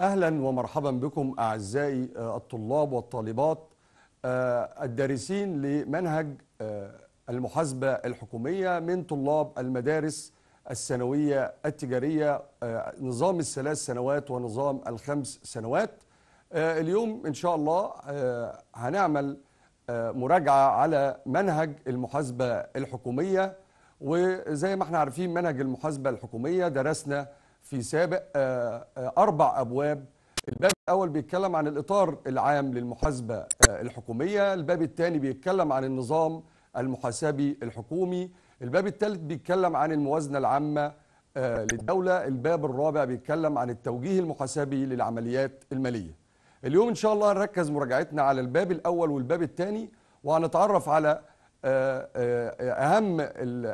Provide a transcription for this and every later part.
اهلا ومرحبا بكم اعزائي آه، الطلاب والطالبات آه، الدارسين لمنهج آه، المحاسبه الحكوميه من طلاب المدارس الثانويه التجاريه نظام الثلاث سنوات ونظام الخمس سنوات اليوم ان شاء الله هنعمل مراجعه على منهج المحاسبه الحكوميه وزي ما احنا عارفين منهج المحاسبه الحكوميه درسنا في سابق آه، آه، أربع أبواب الباب الأول بيتكلم عن الإطار العام للمحاسبة آه، الحكومية الباب الثاني بيتكلم عن النظام المحاسبي الحكومي الباب الثالث بيتكلم عن الموازنة العامة للدولة الباب الرابع بيتكلم عن التوجيه المحاسبي للعمليات المالية اليوم إن شاء الله هنركز مراجعتنا على الباب الأول والباب الثاني وهنتعرف على آه، آه، اهم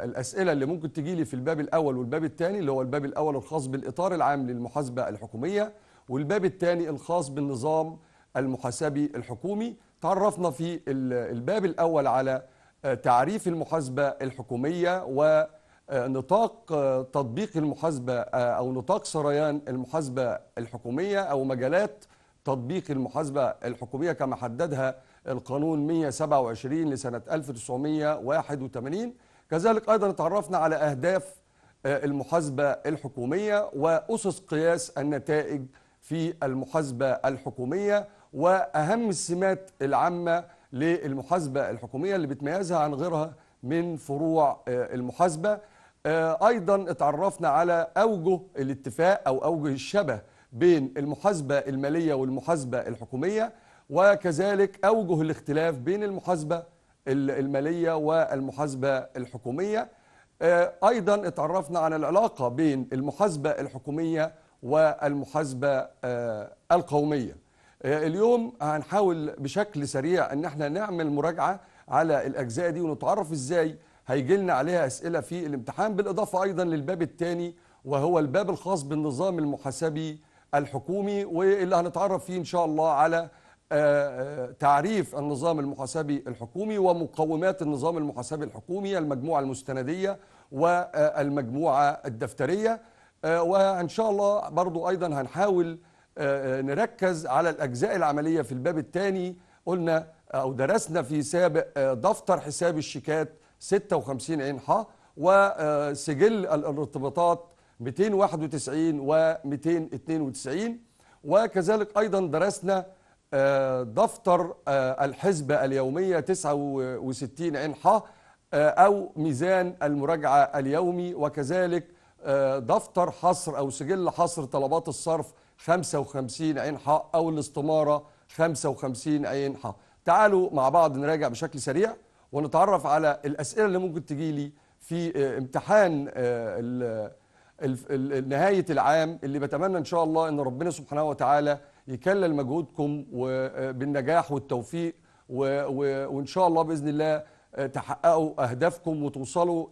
الاسئله اللي ممكن تجي لي في الباب الاول والباب الثاني اللي هو الباب الاول الخاص بالاطار العام للمحاسبه الحكوميه والباب الثاني الخاص بالنظام المحاسبي الحكومي تعرفنا في الباب الاول على آه، تعريف المحاسبه الحكوميه ونطاق تطبيق المحاسبه او نطاق سريان المحاسبه الحكوميه او مجالات تطبيق المحاسبه الحكوميه كما حددها القانون 127 لسنة 1981 كذلك أيضا تعرفنا على أهداف آه، المحاسبة الحكومية وأسس قياس النتائج في المحاسبة الحكومية وأهم السمات العامة للمحاسبة الحكومية اللي بتميزها عن غيرها من فروع آه، المحاسبة آه، أيضا اتعرفنا على أوجه الاتفاق أو أوجه الشبه بين المحاسبة المالية والمحاسبة الحكومية وكذلك أوجه الاختلاف بين المحاسبة المالية والمحاسبة الحكومية آه، أيضا اتعرفنا على العلاقة بين المحاسبة الحكومية والمحاسبة آه، القومية آه، اليوم هنحاول بشكل سريع أن احنا نعمل مراجعة على الأجزاء دي ونتعرف إزاي هيجي لنا عليها أسئلة في الامتحان بالإضافة أيضا للباب الثاني وهو الباب الخاص بالنظام المحاسبي الحكومي واللي هنتعرف فيه إن شاء الله على آه، آه، تعريف النظام المحاسبي الحكومي ومقومات النظام المحاسبي الحكومي المجموعة المستندية والمجموعة الدفترية آه، وإن شاء الله برضو أيضا هنحاول نركز على الأجزاء العملية في الباب الثاني قلنا أو درسنا في سابق دفتر حساب الشيكات 56 عين ح وسجل الارتباطات 291 و 292 وكذلك أيضا درسنا آه، دفتر آه، الحزبة اليومية 69 عين آه، أو ميزان المراجعة اليومي وكذلك دفتر حصر أو سجل حصر طلبات الصرف 55 عين أو الاستمارة 55 عين تعالوا مع بعض نراجع بشكل سريع ونتعرف على الأسئلة اللي ممكن تجي لي في امتحان نهاية العام اللي بتمنى إن شاء الله أن ربنا سبحانه وتعالى يكلل مجهودكم آه، بالنجاح والتوفيق وان شاء الله باذن الله آه، تحققوا اهدافكم وتوصلوا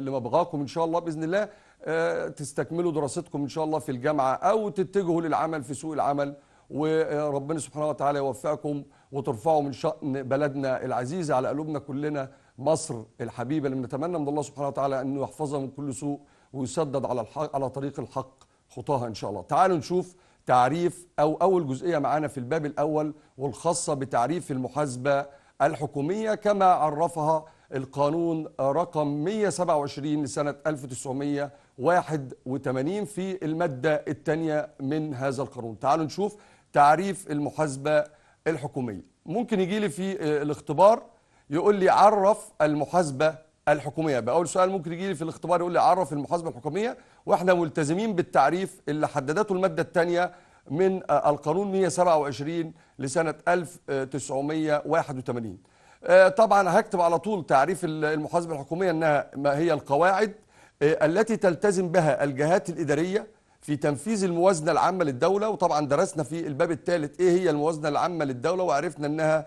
لمبغاكم ان شاء الله باذن الله آه، تستكملوا دراستكم ان شاء الله في الجامعه او تتجهوا للعمل في سوق العمل وربنا سبحانه وتعالى يوفقكم وترفعوا من شأن بلدنا العزيزة على قلوبنا كلنا مصر الحبيبة اللي بنتمنى من الله سبحانه وتعالى أنه يحفظها من كل سوء ويسدد على الحق على طريق الحق خطاها إن شاء الله تعالوا نشوف تعريف أو أول جزئية معانا في الباب الأول والخاصة بتعريف المحاسبة الحكومية كما عرفها القانون رقم 127 لسنة 1981 في المادة الثانية من هذا القانون تعالوا نشوف تعريف المحاسبة الحكومية ممكن يجي لي في آه، الاختبار يقول لي عرف المحاسبة الحكومية بأول سؤال ممكن يجي لي في الاختبار يقول لي عرف المحاسبة الحكومية واحنا ملتزمين بالتعريف اللي حددته المادة الثانية من آه، القانون 127 لسنة 1981 آه، طبعا هكتب على طول تعريف المحاسبة الحكومية أنها ما هي القواعد آه، التي تلتزم بها الجهات الإدارية في تنفيذ الموازنة العامة للدولة وطبعا درسنا في الباب الثالث إيه هي الموازنة العامة للدولة وعرفنا أنها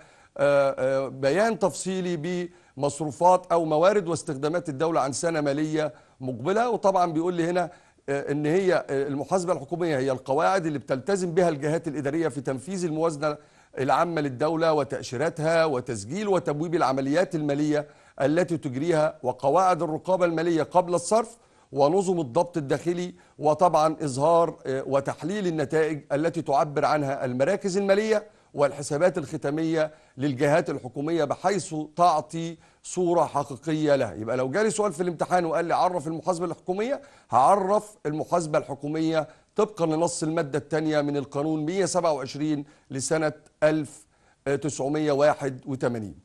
بيان تفصيلي بمصروفات أو موارد واستخدامات الدولة عن سنة مالية مقبله وطبعا بيقول لي هنا آه، ان هي آه، المحاسبه الحكوميه هي القواعد اللي بتلتزم بها الجهات الاداريه في تنفيذ الموازنه العامه للدوله وتاشيراتها وتسجيل وتبويب العمليات الماليه التي تجريها وقواعد الرقابه الماليه قبل الصرف ونظم الضبط الداخلي وطبعا اظهار آه، وتحليل النتائج التي تعبر عنها المراكز الماليه والحسابات الختاميه للجهات الحكوميه بحيث تعطي صورة حقيقية لها يبقى لو جالي سؤال في الامتحان وقال لي عرف المحاسبة الحكومية هعرف المحاسبة الحكومية طبقا لنص المادة الثانية من القانون 127 لسنة 1981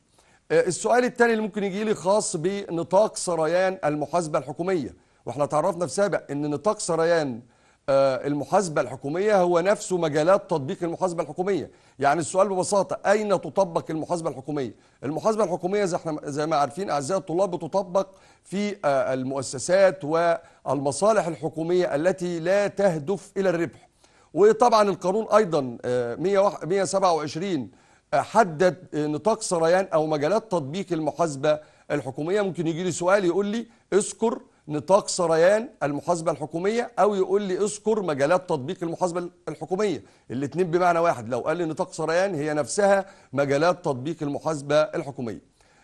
آه، السؤال الثاني اللي ممكن يجي لي خاص بنطاق سريان المحاسبة الحكومية واحنا تعرفنا في سابق ان نطاق سريان آه، المحاسبة الحكومية هو نفسه مجالات تطبيق المحاسبة الحكومية يعني السؤال ببساطة أين تطبق المحاسبة الحكومية المحاسبة الحكومية زي, احنا زي ما عارفين أعزائي الطلاب بتطبق في آه، المؤسسات والمصالح الحكومية التي لا تهدف إلى الربح وطبعا القانون أيضا 127 آه، حدد نطاق سريان أو مجالات تطبيق المحاسبة الحكومية ممكن يجي لي سؤال يقول لي اذكر نطاق سريان المحاسبه الحكوميه او يقول لي اذكر مجالات تطبيق المحاسبه الحكوميه الاثنين بمعنى واحد لو قال لي نطاق سريان هي نفسها مجالات تطبيق المحاسبه الحكوميه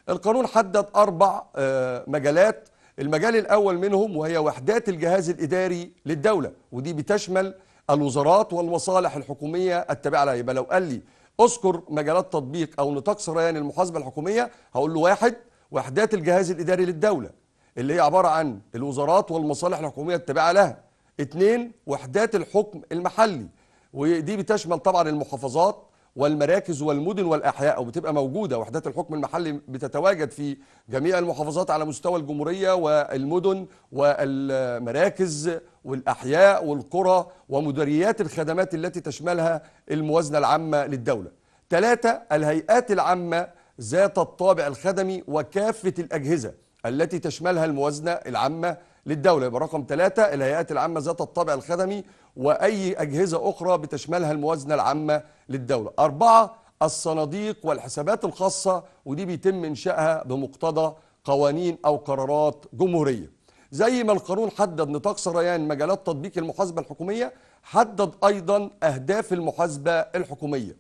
القانون حدد اربع آه، مجالات المجال الاول منهم وهي وحدات الجهاز الاداري للدوله ودي بتشمل الوزارات والمصالح الحكوميه التابعه لها يبقى لو قال لي اذكر مجالات تطبيق او نطاق سريان المحاسبه الحكوميه هقول له واحد وحدات الجهاز الاداري للدوله اللي هي عبارة عن الوزارات والمصالح الحكومية التابعة لها اثنين وحدات الحكم المحلي ودي بتشمل طبعا المحافظات والمراكز والمدن والاحياء أو بتبقى موجوده وحدات الحكم المحلي بتتواجد في جميع المحافظات على مستوى الجمهوريه والمدن والمراكز والاحياء والقرى ومديريات الخدمات التي تشملها الموازنه العامه للدوله. ثلاثه الهيئات العامه ذات الطابع الخدمي وكافه الاجهزه التي تشملها الموازنة العامة للدولة يبقى رقم ثلاثة الهيئات العامة ذات الطابع الخدمي وأي أجهزة أخرى بتشملها الموازنة العامة للدولة أربعة الصناديق والحسابات الخاصة ودي بيتم إنشائها بمقتضى قوانين أو قرارات جمهورية زي ما القانون حدد نطاق سريان مجالات تطبيق المحاسبة الحكومية حدد أيضا أهداف المحاسبة الحكومية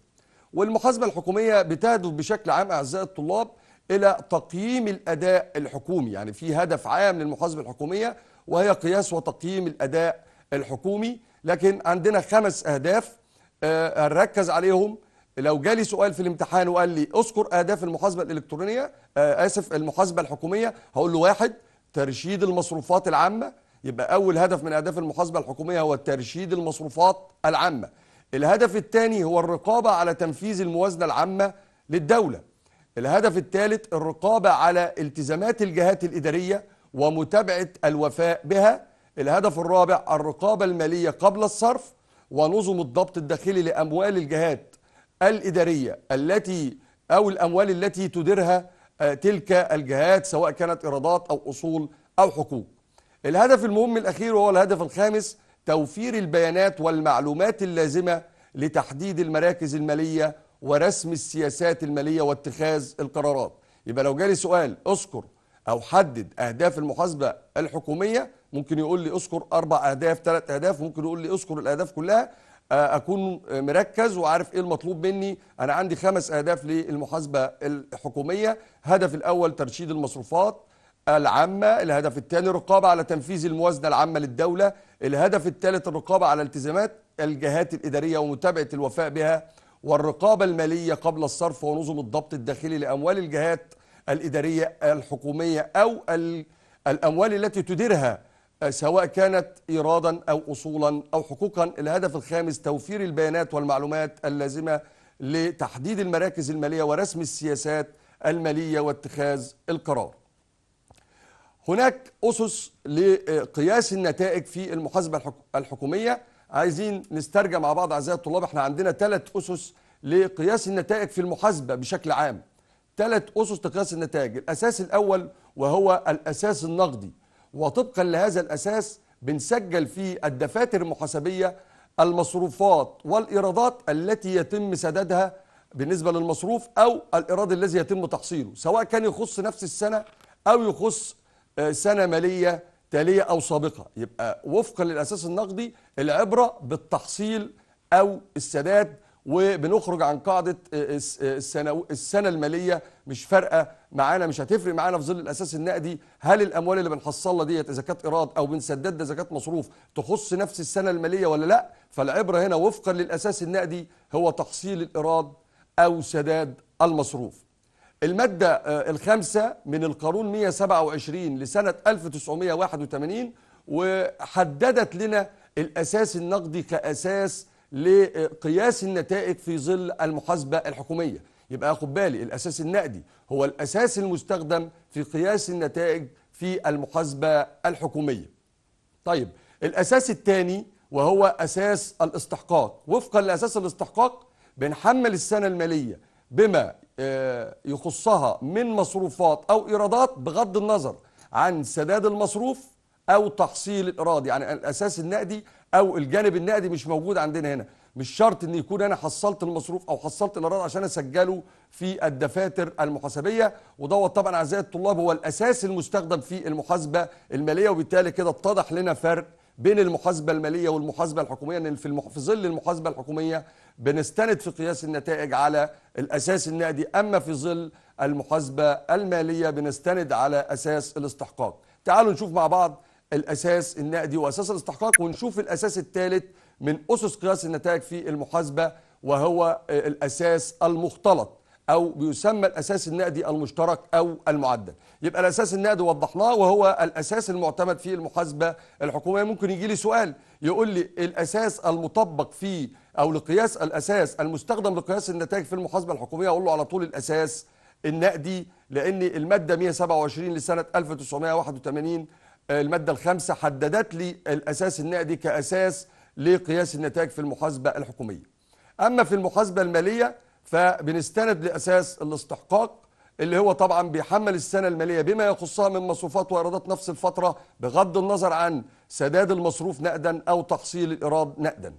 والمحاسبة الحكومية بتهدف بشكل عام أعزائي الطلاب إلى تقييم الأداء الحكومي يعني في هدف عام للمحاسبة الحكومية وهي قياس وتقييم الأداء الحكومي لكن عندنا خمس أهداف آه، نركز عليهم لو جالي سؤال في الامتحان وقال لي اذكر اهداف المحاسبه الالكترونيه آه، اسف المحاسبه الحكوميه هقول له واحد ترشيد المصروفات العامه يبقى اول هدف من اهداف المحاسبه الحكوميه هو ترشيد المصروفات العامه الهدف الثاني هو الرقابه على تنفيذ الموازنه العامه للدوله الهدف الثالث الرقابة على التزامات الجهات الإدارية ومتابعة الوفاء بها الهدف الرابع الرقابة المالية قبل الصرف ونظم الضبط الداخلي لأموال الجهات الإدارية التي أو الأموال التي تديرها آه، تلك الجهات سواء كانت إيرادات أو أصول أو حقوق الهدف المهم الأخير وهو الهدف الخامس توفير البيانات والمعلومات اللازمة لتحديد المراكز المالية ورسم السياسات الماليه واتخاذ القرارات يبقى لو جالي سؤال اذكر او حدد اهداف المحاسبه الحكوميه ممكن يقول لي اذكر اربع اهداف ثلاث اهداف ممكن يقول لي اذكر الاهداف كلها آه، اكون مركز وعارف ايه المطلوب مني انا عندي خمس اهداف للمحاسبه الحكوميه الهدف الاول ترشيد المصروفات العامة الهدف الثاني الرقابة على تنفيذ الموازنة العامة للدولة الهدف الثالث الرقابة على التزامات الجهات الإدارية ومتابعة الوفاء بها والرقابة المالية قبل الصرف ونظم الضبط الداخلي لأموال الجهات الإدارية الحكومية أو الأموال التي تديرها آه، سواء كانت إيرادا أو أصولا أو حقوقا الهدف الخامس توفير البيانات والمعلومات اللازمة لتحديد المراكز المالية ورسم السياسات المالية واتخاذ القرار هناك أسس لقياس النتائج في المحاسبة الحكومية عايزين نسترجع مع بعض اعزائي الطلاب احنا عندنا ثلاث اسس لقياس النتائج في المحاسبه بشكل عام ثلاث اسس لقياس النتائج الاساس الاول وهو الاساس النقدي وطبقا لهذا الاساس بنسجل في الدفاتر المحاسبيه المصروفات والايرادات التي يتم سدادها بالنسبه للمصروف او الايراد الذي يتم تحصيله سواء كان يخص نفس السنه او يخص آه، سنه ماليه تاليه او سابقه يبقى وفقا للاساس النقدي العبره بالتحصيل او السداد وبنخرج عن قاعده آه، آه، السنة, السنه الماليه مش فارقه معانا مش هتفرق معانا في ظل الاساس النقدي هل الاموال اللي بنحصلها ديت اذا كانت ايراد او بنسددها إذا زكاه مصروف تخص نفس السنه الماليه ولا لا فالعبره هنا وفقا للاساس النقدي هو تحصيل الايراد او سداد المصروف المادة آه، الخامسة من القانون 127 لسنة 1981 وحددت لنا الأساس النقدي كأساس لقياس النتائج في ظل المحاسبة الحكومية يبقى خد بالي الأساس النقدي هو الأساس المستخدم في قياس النتائج في المحاسبة الحكومية طيب الأساس الثاني وهو أساس الاستحقاق وفقا لأساس الاستحقاق بنحمل السنة المالية بما آه، يخصها من مصروفات أو إيرادات بغض النظر عن سداد المصروف أو تحصيل الإيراد يعني الأساس النقدي أو الجانب النقدي مش موجود عندنا هنا مش شرط ان يكون انا حصلت المصروف او حصلت الايراد عشان اسجله في الدفاتر المحاسبيه ودوت طبعا اعزائي الطلاب هو الاساس المستخدم في المحاسبه الماليه وبالتالي كده اتضح لنا فرق بين المحاسبه الماليه والمحاسبه الحكوميه ان في, في ظل المحاسبه الحكوميه بنستند في قياس النتائج على الاساس النقدي اما في ظل المحاسبه الماليه بنستند على اساس الاستحقاق. تعالوا نشوف مع بعض الاساس النقدي واساس الاستحقاق ونشوف الاساس الثالث من اسس قياس النتائج في المحاسبه وهو الاساس المختلط. أو بيسمى الأساس النقدي المشترك أو المعدل يبقى الأساس النقدي وضحناه وهو الأساس المعتمد في المحاسبة الحكومية ممكن يجي لي سؤال يقول لي الأساس المطبق في أو لقياس الأساس المستخدم لقياس النتائج في المحاسبة الحكومية أقول له على طول الأساس النقدي لأن المادة 127 لسنة 1981 آه، المادة الخامسة حددت لي الأساس النقدي كأساس لقياس النتائج في المحاسبة الحكومية أما في المحاسبة المالية فبنستند لأساس الاستحقاق اللي هو طبعا بيحمل السنة المالية بما يخصها من مصروفات وإيرادات نفس الفترة بغض النظر عن سداد المصروف نقدا أو تحصيل الإيراد نقدا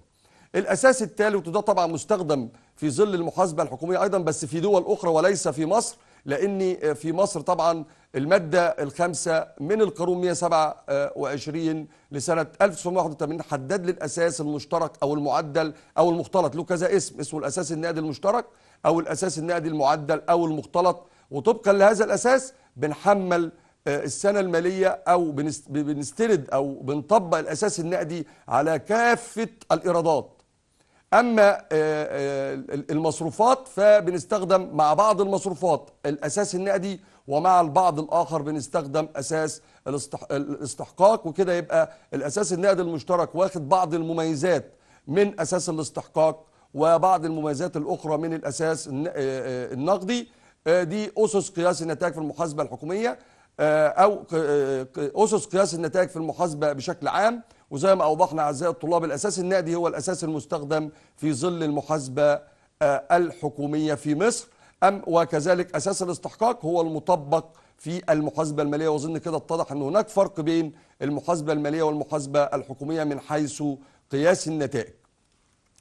الأساس الثالث وده طبعا مستخدم في ظل المحاسبة الحكومية أيضا بس في دول أخرى وليس في مصر لأن في مصر طبعا المادة الخامسة من القانون 127 لسنة 1981 حدد لي الأساس المشترك أو المعدل أو المختلط له كذا اسم اسمه الأساس النقدي المشترك أو الأساس النقدي المعدل أو المختلط وطبقا لهذا الأساس بنحمل آه، السنة المالية أو بنستند أو بنطبق الأساس النقدي على كافة الإيرادات اما آه، آه، المصروفات فبنستخدم مع بعض المصروفات الاساس النقدي ومع البعض الاخر بنستخدم اساس الاستحقاق وكده يبقى الاساس النقدي المشترك واخد بعض المميزات من اساس الاستحقاق وبعض المميزات الاخرى من الاساس آه، النقدي دي اسس قياس النتائج في المحاسبه الحكوميه آه، او آه، اسس قياس النتائج في المحاسبه بشكل عام وزي ما اوضحنا اعزائي الطلاب الاساس النقدي هو الاساس المستخدم في ظل المحاسبه آه، الحكوميه في مصر أم وكذلك اساس الاستحقاق هو المطبق في المحاسبه الماليه واظن كده اتضح ان هناك فرق بين المحاسبه الماليه والمحاسبه الحكوميه من حيث قياس النتائج.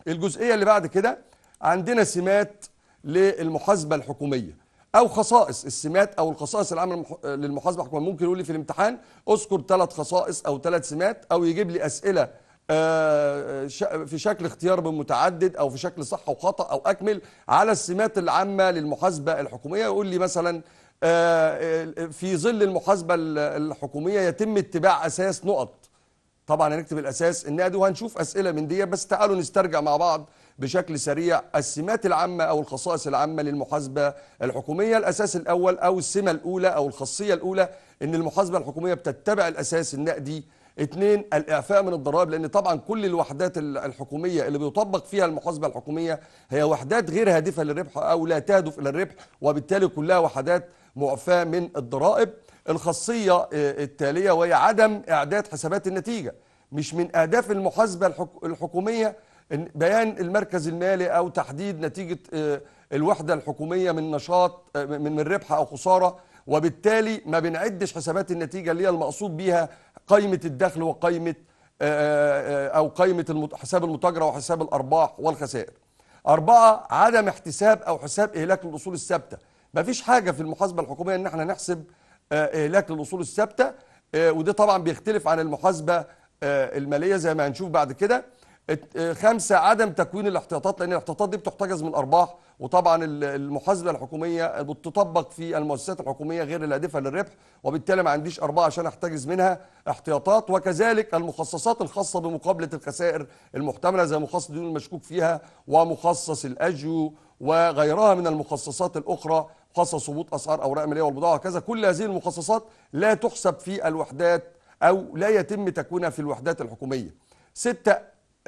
الجزئيه اللي بعد كده عندنا سمات للمحاسبه الحكوميه او خصائص السمات او الخصائص العامه للمحاسبه الحكوميه ممكن يقول لي في الامتحان اذكر ثلاث خصائص او ثلاث سمات او يجيب لي اسئله آه، آه، في شكل اختيار بمتعدد او في شكل صح وخطا او اكمل على السمات العامه للمحاسبه الحكوميه يقول لي مثلا آه، في ظل المحاسبه الحكوميه يتم اتباع اساس نقط طبعا هنكتب الاساس النقدي وهنشوف اسئله من دي بس تعالوا نسترجع مع بعض بشكل سريع السمات العامة أو الخصائص العامة للمحاسبة الحكومية الأساس الأول أو السمة الأولى أو الخاصية الأولى أن المحاسبة الحكومية بتتبع الأساس النقدي اثنين الإعفاء من الضرائب لأن طبعا كل الوحدات الحكومية اللي بيطبق فيها المحاسبة الحكومية هي وحدات غير هادفة للربح أو لا تهدف إلى الربح وبالتالي كلها وحدات معفاة من الضرائب الخاصية آه، التالية وهي عدم إعداد حسابات النتيجة مش من أهداف المحاسبة الحكومية بيان المركز المالي او تحديد نتيجه آه، الوحده الحكوميه من نشاط آه، من ربح او خساره وبالتالي ما بنعدش حسابات النتيجه اللي هي المقصود بيها قائمه الدخل وقائمه آه، او قائمه حساب المتاجره وحساب الارباح والخسائر. أربعة عدم احتساب أو حساب إهلاك الاصول الثابتة ما فيش حاجة في المحاسبة الحكومية إن احنا نحسب إهلاك الاصول الثابتة وده طبعا بيختلف عن المحاسبة المالية زي ما هنشوف بعد كده آه، خمسة عدم تكوين الاحتياطات لأن الاحتياطات دي بتحتجز من أرباح وطبعا المحاسبة الحكومية بتطبق في المؤسسات الحكومية غير الهادفة للربح وبالتالي ما عنديش أرباح عشان أحتجز منها احتياطات وكذلك المخصصات الخاصة بمقابلة الخسائر المحتملة زي مخصص الديون المشكوك فيها ومخصص الأجيو وغيرها من المخصصات الأخرى مخصص هبوط أسعار أوراق مالية والبضاعة وكذا كل هذه المخصصات لا تحسب في الوحدات أو لا يتم تكوينها في الوحدات الحكومية ستة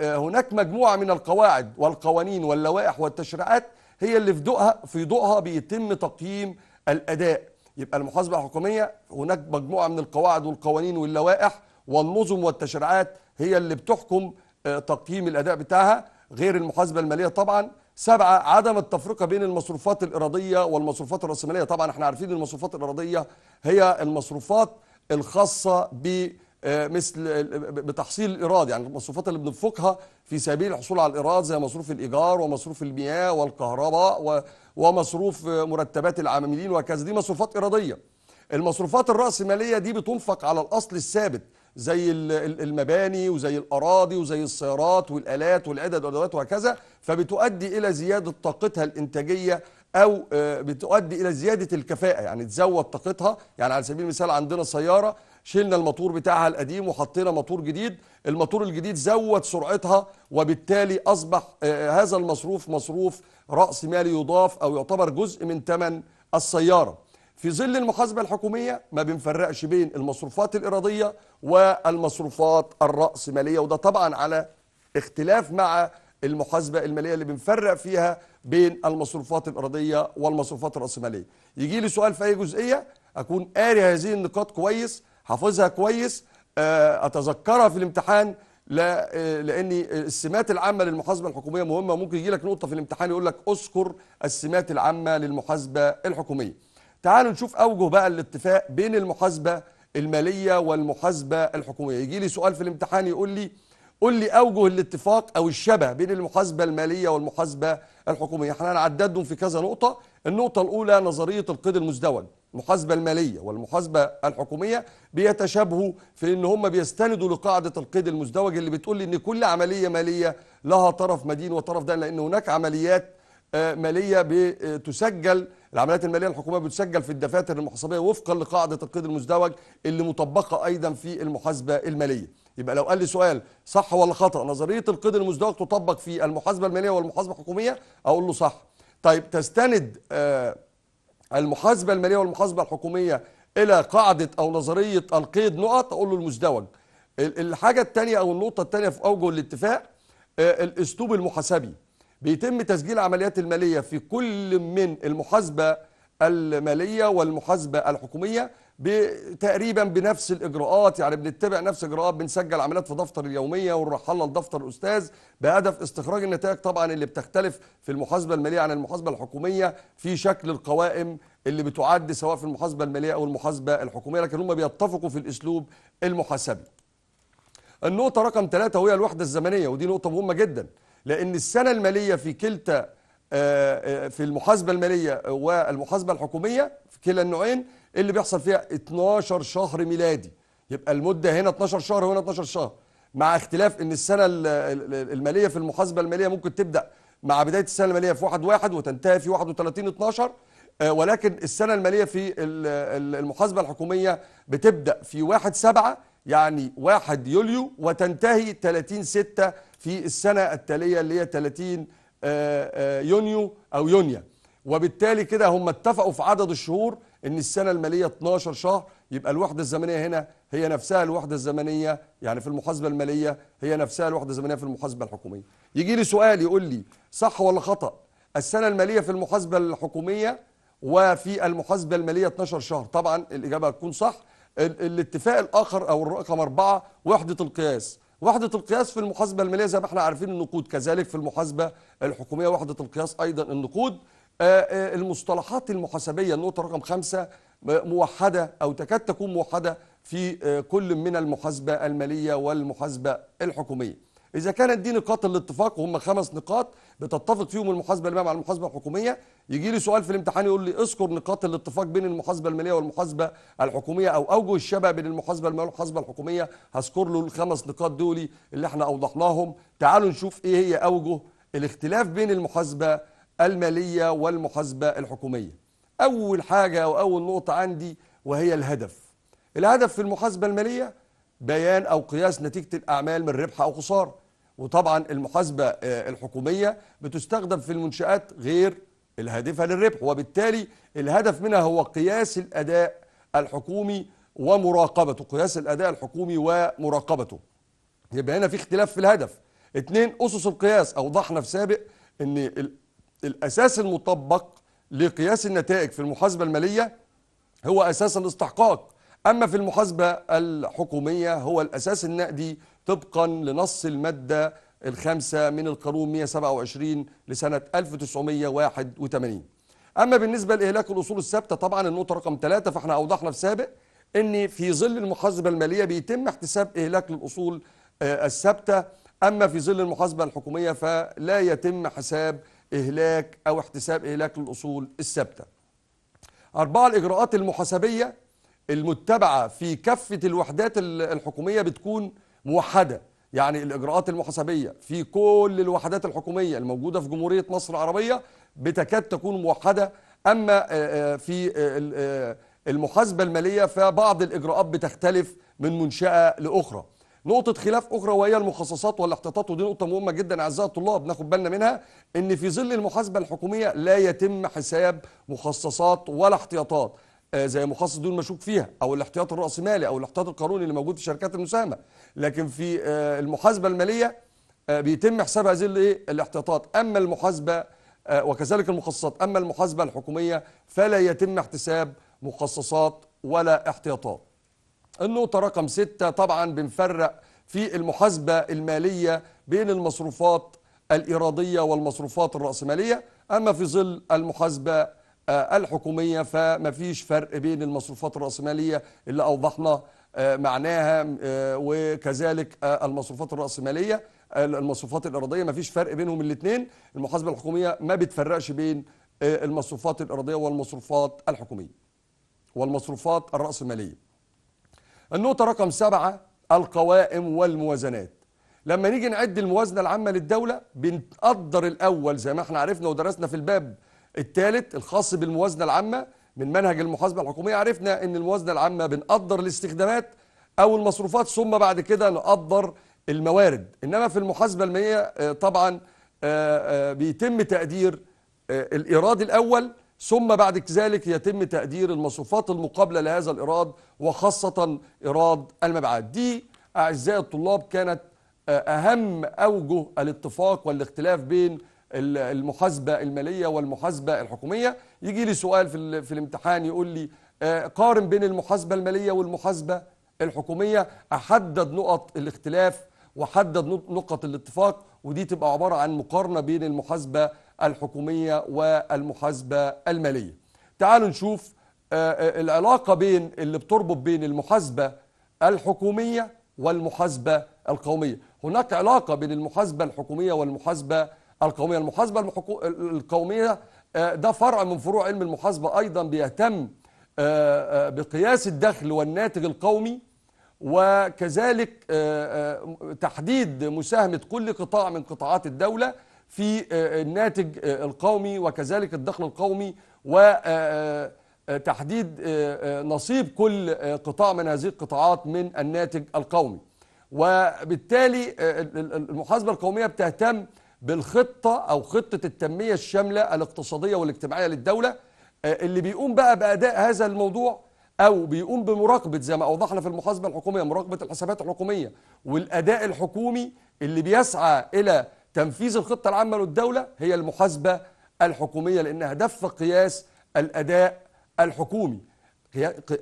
هناك مجموعة من القواعد والقوانين واللوائح والتشريعات هي اللي في ضوءها في ضوءها بيتم تقييم الأداء يبقى المحاسبة الحكومية هناك مجموعة من القواعد والقوانين واللوائح والنظم والتشريعات هي اللي بتحكم آه، تقييم الأداء بتاعها غير المحاسبة المالية طبعا سبعة عدم التفرقة بين المصروفات الإرادية والمصروفات الرأسمالية طبعا احنا عارفين المصروفات الإرادية هي المصروفات الخاصة ب آه، مثل آه، آه، بتحصيل الايراد يعني المصروفات اللي بننفقها في سبيل الحصول على الايراد زي مصروف الايجار ومصروف المياه والكهرباء ومصروف مرتبات العاملين وكذا دي مصروفات ايراديه المصروفات الراسماليه دي بتنفق على الاصل الثابت زي المباني وزي الاراضي وزي السيارات والالات والعدد والادوات وهكذا فبتؤدي الى زياده طاقتها الانتاجيه او بتؤدي الى زياده الكفاءه يعني تزود طاقتها يعني على سبيل المثال عندنا سياره شلنا الموتور بتاعها القديم وحطينا موتور جديد الموتور الجديد زود سرعتها وبالتالي أصبح آه، آه، هذا المصروف مصروف رأس مالي يضاف أو يعتبر جزء من ثمن السيارة في ظل المحاسبة الحكومية ما بنفرقش بين المصروفات الإرادية والمصروفات الرأسمالية وده طبعا على اختلاف مع المحاسبة المالية اللي بنفرق فيها بين المصروفات الإرادية والمصروفات الرأسمالية يجي لي سؤال في أي جزئية أكون قاري هذه النقاط كويس حافظها كويس آه، اتذكرها في الامتحان لا آه، لان السمات العامه للمحاسبه الحكوميه مهمه وممكن يجي لك نقطه في الامتحان يقول لك اذكر السمات العامه للمحاسبه الحكوميه تعالوا نشوف اوجه بقى الاتفاق بين المحاسبه الماليه والمحاسبه الحكوميه يجي لي سؤال في الامتحان يقول لي قول لي اوجه الاتفاق او الشبه بين المحاسبه الماليه والمحاسبه الحكوميه احنا هنعددهم في كذا نقطه النقطه الاولى نظريه القيد المزدوج المحاسبة المالية والمحاسبة الحكومية بيتشابهوا في ان هم بيستندوا لقاعدة القيد المزدوج اللي بتقول ان كل عملية مالية لها طرف مدين وطرف دان لان هناك عمليات آه، مالية بتسجل آه، العمليات المالية الحكومية بتسجل في الدفاتر المحاسبية وفقا لقاعدة القيد المزدوج اللي مطبقة ايضا في المحاسبة المالية يبقى لو قال لي سؤال صح ولا خطأ نظرية القيد المزدوج تطبق في المحاسبة المالية والمحاسبة الحكومية اقول له صح طيب تستند آه المحاسبة المالية والمحاسبة الحكومية إلى قاعدة أو نظرية القيد نقط أقول له المزدوج الحاجة الثانية أو النقطة الثانية في أوجه الاتفاق آه، الأسلوب المحاسبي بيتم تسجيل عمليات المالية في كل من المحاسبة الماليه والمحاسبه الحكوميه تقريبا بنفس الاجراءات يعني بنتبع نفس اجراءات بنسجل عمليات في دفتر اليوميه ونرحلها لدفتر الاستاذ بهدف استخراج النتائج طبعا اللي بتختلف في المحاسبه الماليه عن المحاسبه الحكوميه في شكل القوائم اللي بتعد سواء في المحاسبه الماليه او المحاسبه الحكوميه لكن هم بيتفقوا في الاسلوب المحاسبي. النقطه رقم ثلاثة وهي الوحده الزمنيه ودي نقطه مهمه جدا لان السنه الماليه في كلتا آه، آه، في المحاسبة المالية والمحاسبة الحكومية في كلا النوعين إيه اللي بيحصل فيها 12 شهر ميلادي يبقى المدة هنا 12 شهر وهنا 12 شهر مع اختلاف ان السنة المالية في المحاسبة المالية ممكن تبدأ مع بداية السنة المالية في 1 1 وتنتهي في 31 12 آه، ولكن السنة المالية في المحاسبة الحكومية بتبدأ في 1 7 يعني 1 يوليو وتنتهي 30 6 في السنة التالية اللي هي 30 آه، آه، يونيو او يونيو وبالتالي كده هم اتفقوا في عدد الشهور ان السنه الماليه 12 شهر يبقى الوحده الزمنيه هنا هي نفسها الوحده الزمنيه يعني في المحاسبه الماليه هي نفسها الوحده الزمنيه في المحاسبه الحكوميه يجي لي سؤال يقول لي صح ولا خطا السنه الماليه في المحاسبه الحكوميه وفي المحاسبه الماليه 12 شهر طبعا الاجابه هتكون صح الاتفاق الاخر او الرقم أربعة وحده القياس وحدة القياس في المحاسبة المالية زي ما احنا عارفين النقود كذلك في المحاسبة الحكومية وحدة القياس أيضا النقود آه، آه، المصطلحات المحاسبية النقطة رقم خمسة موحدة أو تكاد تكون موحدة في آه، كل من المحاسبة المالية والمحاسبة الحكومية اذا كانت دي نقاط الاتفاق وهم خمس نقاط بتتفق فيهم المحاسبه الماليه مع المحاسبه الحكوميه يجي لي سؤال في الامتحان يقول لي اذكر نقاط الاتفاق بين المحاسبه الماليه والمحاسبه الحكوميه او اوجه الشبه بين المحاسبه الماليه والمحاسبه الحكوميه هذكر له الخمس نقاط دول اللي احنا اوضحناهم تعالوا نشوف ايه هي اوجه الاختلاف بين المحاسبه الماليه والمحاسبه الحكوميه اول حاجه او اول نقطه عندي وهي الهدف الهدف في المحاسبه الماليه بيان او قياس نتيجه الاعمال من ربح او خساره وطبعا المحاسبة آه، الحكومية بتستخدم في المنشآت غير الهادفة للربح وبالتالي الهدف منها هو قياس الأداء الحكومي ومراقبته قياس الأداء الحكومي ومراقبته يبقى هنا في اختلاف في الهدف اثنين أسس القياس أوضحنا في سابق أن الأساس المطبق لقياس النتائج في المحاسبة المالية هو أساس الاستحقاق أما في المحاسبة الحكومية هو الأساس النقدي طبقا لنص المادة الخامسة من القانون 127 لسنة 1981 أما بالنسبة لإهلاك الأصول الثابتة طبعا النقطة رقم ثلاثة فإحنا أوضحنا في سابق أن في ظل المحاسبة المالية بيتم احتساب إهلاك للأصول آه، الثابتة أما في ظل المحاسبة الحكومية فلا يتم حساب إهلاك أو احتساب إهلاك للأصول الثابتة أربعة الإجراءات المحاسبية المتبعة في كافة الوحدات الحكومية بتكون موحده يعني الاجراءات المحاسبيه في كل الوحدات الحكوميه الموجوده في جمهوريه مصر العربيه بتكاد تكون موحده اما آه، آه، في آه، المحاسبه الماليه فبعض الاجراءات بتختلف من منشاه لاخرى نقطة خلاف أخرى وهي المخصصات والاحتياطات ودي نقطة مهمة جدا أعزائي الطلاب ناخد بالنا منها إن في ظل المحاسبة الحكومية لا يتم حساب مخصصات ولا احتياطات آه، زي مخصص دون مشكوك فيها او الاحتياط الراسمالي او الاحتياط القانوني اللي موجود في شركات المساهمه لكن في آه، المحاسبه الماليه آه، بيتم حساب هذه إيه؟ الاحتياطات اما المحاسبه وكذلك المخصصات اما المحاسبه الحكوميه فلا يتم احتساب مخصصات ولا احتياطات النقطه رقم ستة طبعا بنفرق في المحاسبه الماليه بين المصروفات الايراديه والمصروفات الراسماليه اما في ظل المحاسبه آه، الحكومية فما فيش فرق بين المصروفات الرأسمالية اللي أوضحنا آه، معناها آه، وكذلك المصروفات الرأسمالية المصروفات الإرادية ما فيش فرق بينهم الاثنين المحاسبة الحكومية ما بتفرقش بين المصروفات الإرادية والمصروفات الحكومية والمصروفات الرأسمالية النقطة رقم سبعة القوائم والموازنات لما نيجي نعد الموازنة العامة للدولة بنقدر الأول زي ما احنا عرفنا ودرسنا في الباب الثالث الخاص بالموازنه العامه من منهج المحاسبه الحكوميه عرفنا ان الموازنه العامه بنقدر الاستخدامات او المصروفات ثم بعد كده نقدر الموارد انما في المحاسبه الماليه آه، طبعا آه، آه، بيتم تقدير الايراد الاول ثم بعد ذلك يتم تقدير المصروفات المقابله لهذا الايراد وخاصه ايراد المبيعات دي اعزائي الطلاب كانت اهم اوجه الاتفاق والاختلاف بين المحاسبه الماليه والمحاسبه الحكوميه يجي لي سؤال في, في الامتحان يقول لي آه، قارن بين المحاسبه الماليه والمحاسبه الحكوميه احدد نقط الاختلاف وحدد نقط الاتفاق ودي تبقى عباره عن مقارنه بين المحاسبه الحكوميه والمحاسبه الماليه تعالوا نشوف آه، آه، العلاقه بين اللي بتربط بين المحاسبه الحكوميه والمحاسبه القوميه هناك علاقه بين المحاسبه الحكوميه والمحاسبه القومية المحاسبة القومية آه، ده فرع من فروع علم المحاسبة أيضا بيهتم آه، آه، بقياس الدخل والناتج القومي وكذلك تحديد مساهمة كل قطاع من قطاعات الدولة في الناتج القومي وكذلك الدخل القومي وتحديد نصيب كل قطاع من هذه القطاعات من الناتج القومي وبالتالي المحاسبة القومية بتهتم بالخطه او خطه التنميه الشامله الاقتصاديه والاجتماعيه للدوله آه، اللي بيقوم بقى باداء هذا الموضوع او بيقوم بمراقبه زي ما اوضحنا في المحاسبه الحكوميه مراقبه الحسابات الحكوميه والاداء الحكومي اللي بيسعى الى تنفيذ الخطه العامه للدوله هي المحاسبه الحكوميه لانها هدفها قياس الاداء الحكومي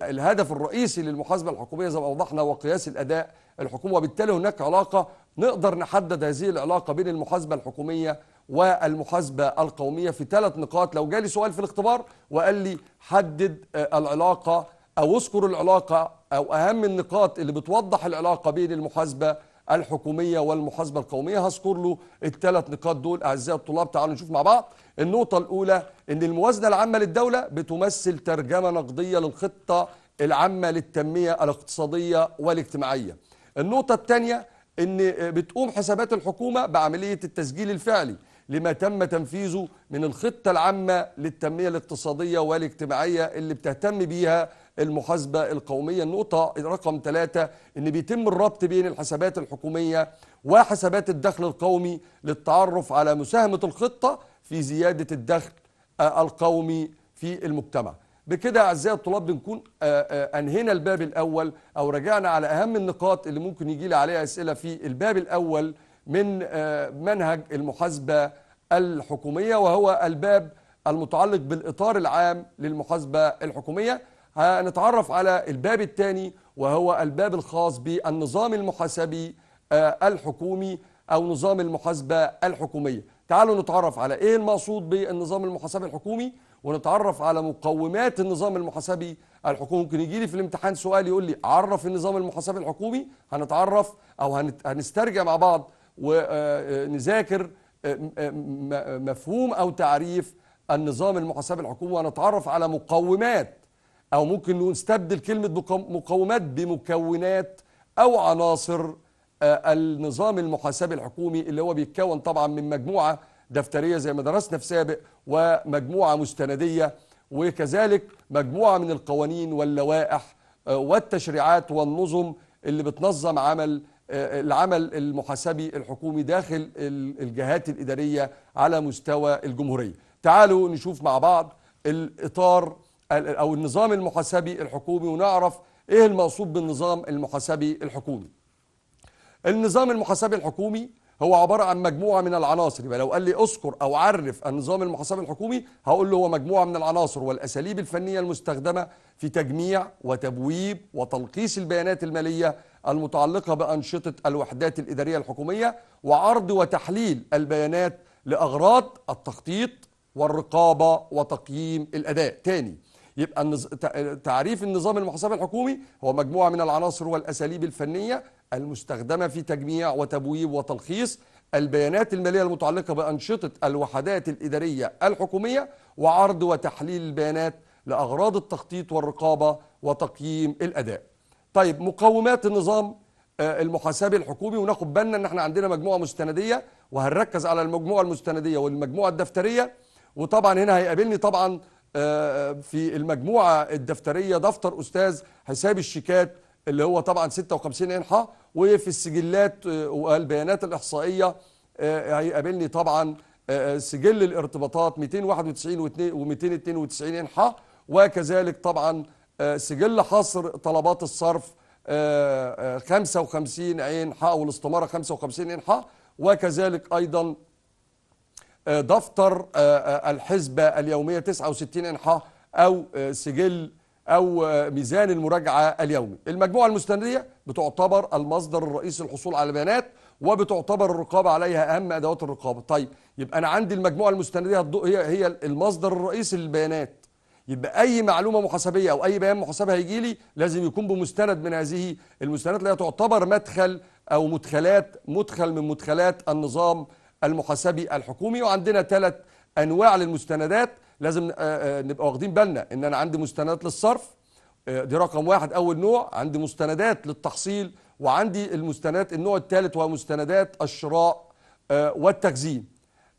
الهدف الرئيسي للمحاسبه الحكوميه زي ما اوضحنا هو قياس الاداء الحكومه وبالتالي هناك علاقه نقدر نحدد هذه العلاقة بين المحاسبة الحكومية والمحاسبة القومية في ثلاث نقاط لو جالي سؤال في الاختبار وقال لي حدد آه، العلاقة أو اذكر العلاقة أو أهم النقاط اللي بتوضح العلاقة بين المحاسبة الحكومية والمحاسبة القومية هذكر له الثلاث نقاط دول أعزائي الطلاب تعالوا نشوف مع بعض النقطة الأولى أن الموازنة العامة للدولة بتمثل ترجمة نقدية للخطة العامة للتنمية الاقتصادية والاجتماعية النقطة الثانية ان آه، بتقوم حسابات الحكومه بعمليه التسجيل الفعلي لما تم تنفيذه من الخطه العامه للتنميه الاقتصاديه والاجتماعيه اللي بتهتم بيها المحاسبه القوميه النقطه رقم ثلاثة ان بيتم الربط بين الحسابات الحكوميه وحسابات الدخل القومي للتعرف على مساهمه الخطه في زياده الدخل آه، القومي في المجتمع بكده اعزائي الطلاب بنكون آه، آه، انهينا الباب الاول او رجعنا على اهم النقاط اللي ممكن يجي لي عليها اسئله في الباب الاول من آه، منهج المحاسبه الحكوميه وهو الباب المتعلق بالاطار العام للمحاسبه الحكوميه هنتعرف على الباب الثاني وهو الباب الخاص بالنظام المحاسبي الحكومي او نظام المحاسبه الحكوميه تعالوا نتعرف على ايه المقصود بالنظام المحاسبي الحكومي ونتعرف على مقومات النظام المحاسبي الحكومي ممكن يجي لي في الامتحان سؤال يقول لي عرف النظام المحاسبي الحكومي هنتعرف او هنسترجع مع بعض ونذاكر آه، آه، آه، مفهوم او تعريف النظام المحاسبي الحكومي ونتعرف على مقومات او ممكن نستبدل كلمه مقومات بمكونات او عناصر النظام المحاسبي الحكومي اللي هو بيتكون طبعا من مجموعه دفتريه زي ما درسنا في سابق ومجموعه مستنديه وكذلك مجموعه من القوانين واللوائح آه، والتشريعات والنظم اللي بتنظم عمل آه، العمل المحاسبي الحكومي داخل الجهات الاداريه على مستوى الجمهوريه. تعالوا نشوف مع بعض الاطار او النظام المحاسبي الحكومي ونعرف ايه المقصود بالنظام المحاسبي الحكومي. النظام المحاسبي الحكومي هو عباره عن مجموعه من العناصر يبقى لو قال لي اذكر او عرف النظام المحاسبي الحكومي هقول له هو مجموعه من العناصر والاساليب الفنيه المستخدمه في تجميع وتبويب وتلخيص البيانات الماليه المتعلقه بانشطه الوحدات الاداريه الحكوميه وعرض وتحليل البيانات لاغراض التخطيط والرقابه وتقييم الاداء تاني يبقى تعريف النظام المحاسبي الحكومي هو مجموعه من العناصر والاساليب الفنيه المستخدمة في تجميع وتبويب وتلخيص البيانات المالية المتعلقة بأنشطة الوحدات الإدارية الحكومية وعرض وتحليل البيانات لأغراض التخطيط والرقابة وتقييم الأداء طيب مقومات النظام آه، المحاسبي الحكومي وناخد بالنا ان احنا عندنا مجموعه مستنديه وهنركز على المجموعه المستنديه والمجموعه الدفتريه وطبعا هنا هيقابلني طبعا آه، آه، في المجموعه الدفتريه دفتر استاذ حساب الشيكات اللي هو طبعا 56 إنحاء وفي السجلات آه، والبيانات الإحصائية آه، هيقابلني طبعا آه، سجل الارتباطات 291 و292 إنحاء وكذلك طبعا سجل حصر طلبات الصرف 55 إنحاء والاستمارة 55 إنحاء وكذلك أيضا دفتر الحسبة اليومية 69 إنحاء أو سجل أو ميزان المراجعة اليومي المجموعة المستندية بتعتبر المصدر الرئيسي للحصول على البيانات وبتعتبر الرقابة عليها أهم أدوات الرقابة طيب يبقى أنا عندي المجموعة المستندية هي هي المصدر الرئيسي للبيانات يبقى أي معلومة محاسبية أو أي بيان محاسبة هيجي لي لازم يكون بمستند من هذه المستندات اللي هي تعتبر مدخل أو مدخلات مدخل من مدخلات النظام المحاسبي الحكومي وعندنا ثلاث أنواع للمستندات لازم آه، آه، نبقى واخدين بالنا ان انا عندي مستندات للصرف آه، دي رقم واحد اول نوع عندي مستندات للتحصيل وعندي المستندات النوع الثالث وهو مستندات الشراء والتخزين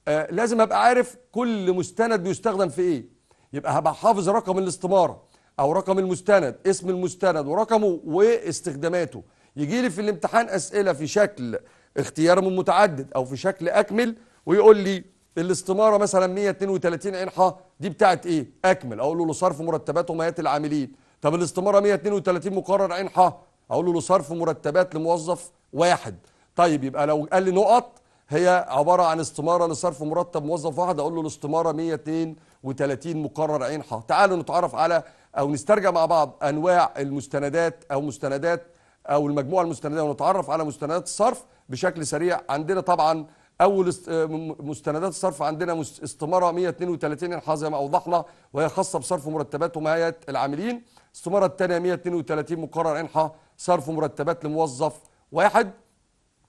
لازم ابقى عارف كل مستند بيستخدم في ايه يبقى هبقى حافظ رقم الاستماره او رقم المستند اسم المستند ورقمه واستخداماته يجي لي في الامتحان اسئله في شكل اختيار من متعدد او في شكل اكمل ويقول لي الاستماره مثلا 132 انحاء دي بتاعت ايه اكمل اقول له صرف مرتبات وميات العاملين طب الاستماره 132 مقرر انحاء اقول له صرف مرتبات لموظف واحد طيب يبقى لو قال لي نقط هي عباره عن استماره لصرف مرتب موظف واحد اقول له الاستماره 132 مقرر انحاء تعالوا نتعرف على او نسترجع مع بعض انواع المستندات او مستندات او المجموعه المستندات ونتعرف على مستندات الصرف بشكل سريع عندنا طبعا اول آه، مستندات الصرف عندنا استماره 132 الحظ زي ما اوضحنا وهي خاصه بصرف مرتبات ومعايات العاملين الاستماره الثانيه 132 مقرر انحاء صرف مرتبات لموظف واحد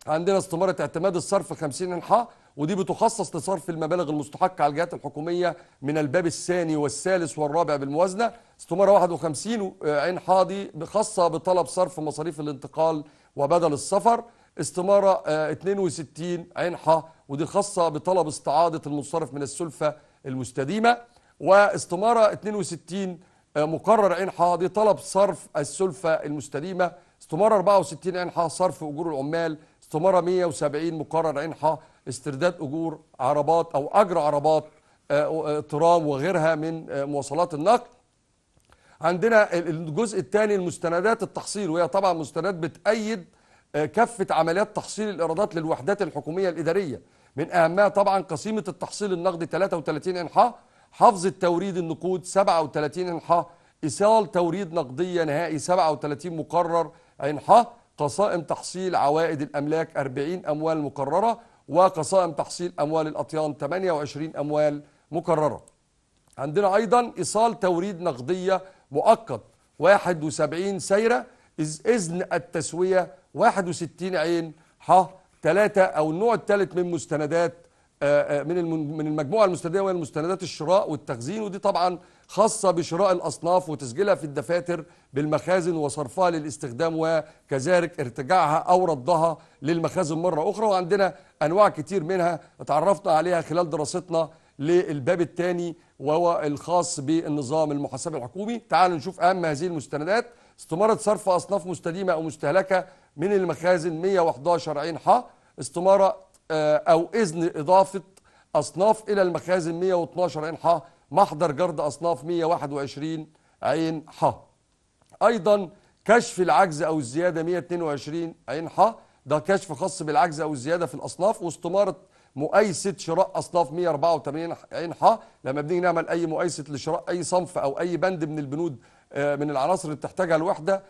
عندنا استماره اعتماد الصرف 50 انحاء ودي بتخصص لصرف المبالغ المستحقة على الجهات الحكومية من الباب الثاني والثالث والرابع بالموازنة استمارة 51 عين حاضي خاصة بطلب صرف مصاريف الانتقال وبدل السفر استمارة 62 آه، عنحة ودي خاصة بطلب استعاضة المصرف من السلفة المستديمة واستمارة 62 آه، مقرر عنحة دي طلب صرف السلفة المستديمة استمارة 64 عنحة صرف أجور العمال استمارة 170 مقرر عنحة استرداد أجور عربات أو أجر عربات آه، ترام وغيرها من مواصلات النقل عندنا الجزء الثاني المستندات التحصيل وهي طبعا مستندات بتأيد آه، كافه عمليات تحصيل الايرادات للوحدات الحكوميه الاداريه من اهمها طبعا قسيمه التحصيل النقدي 33 انحاء حفظ التوريد النقود 37 انحاء ايصال توريد نقديه نهائي 37 مقرر انحاء قصائم تحصيل عوائد الاملاك 40 اموال مقرره وقصائم تحصيل اموال الاطيان 28 اموال مكرره عندنا ايضا ايصال توريد نقديه مؤقت 71 سيره إذ إذن التسوية 61 عين ح 3 أو النوع الثالث من مستندات آه، آه، من من المجموعه المستنديه وهي المستندات الشراء والتخزين ودي طبعا خاصه بشراء الاصناف وتسجيلها في الدفاتر بالمخازن وصرفها للاستخدام وكذلك ارتجاعها او ردها للمخازن مره اخرى وعندنا انواع كتير منها اتعرفنا عليها خلال دراستنا للباب الثاني وهو الخاص بالنظام المحاسبي الحكومي تعالوا نشوف اهم هذه المستندات استمارة صرف أصناف مستديمة أو مستهلكة من المخازن 111 عين ح استمارة أو إذن إضافة أصناف إلى المخازن 112 عين ح محضر جرد أصناف 121 عين ح أيضا كشف العجز أو الزيادة 122 عين ح ده كشف خاص بالعجز أو الزيادة في الأصناف واستمارة مقايسة شراء أصناف 184 عين ح لما بنيجي نعمل أي مقايسة لشراء أي صنف أو أي بند من البنود آه، من العناصر اللي بتحتاجها الوحده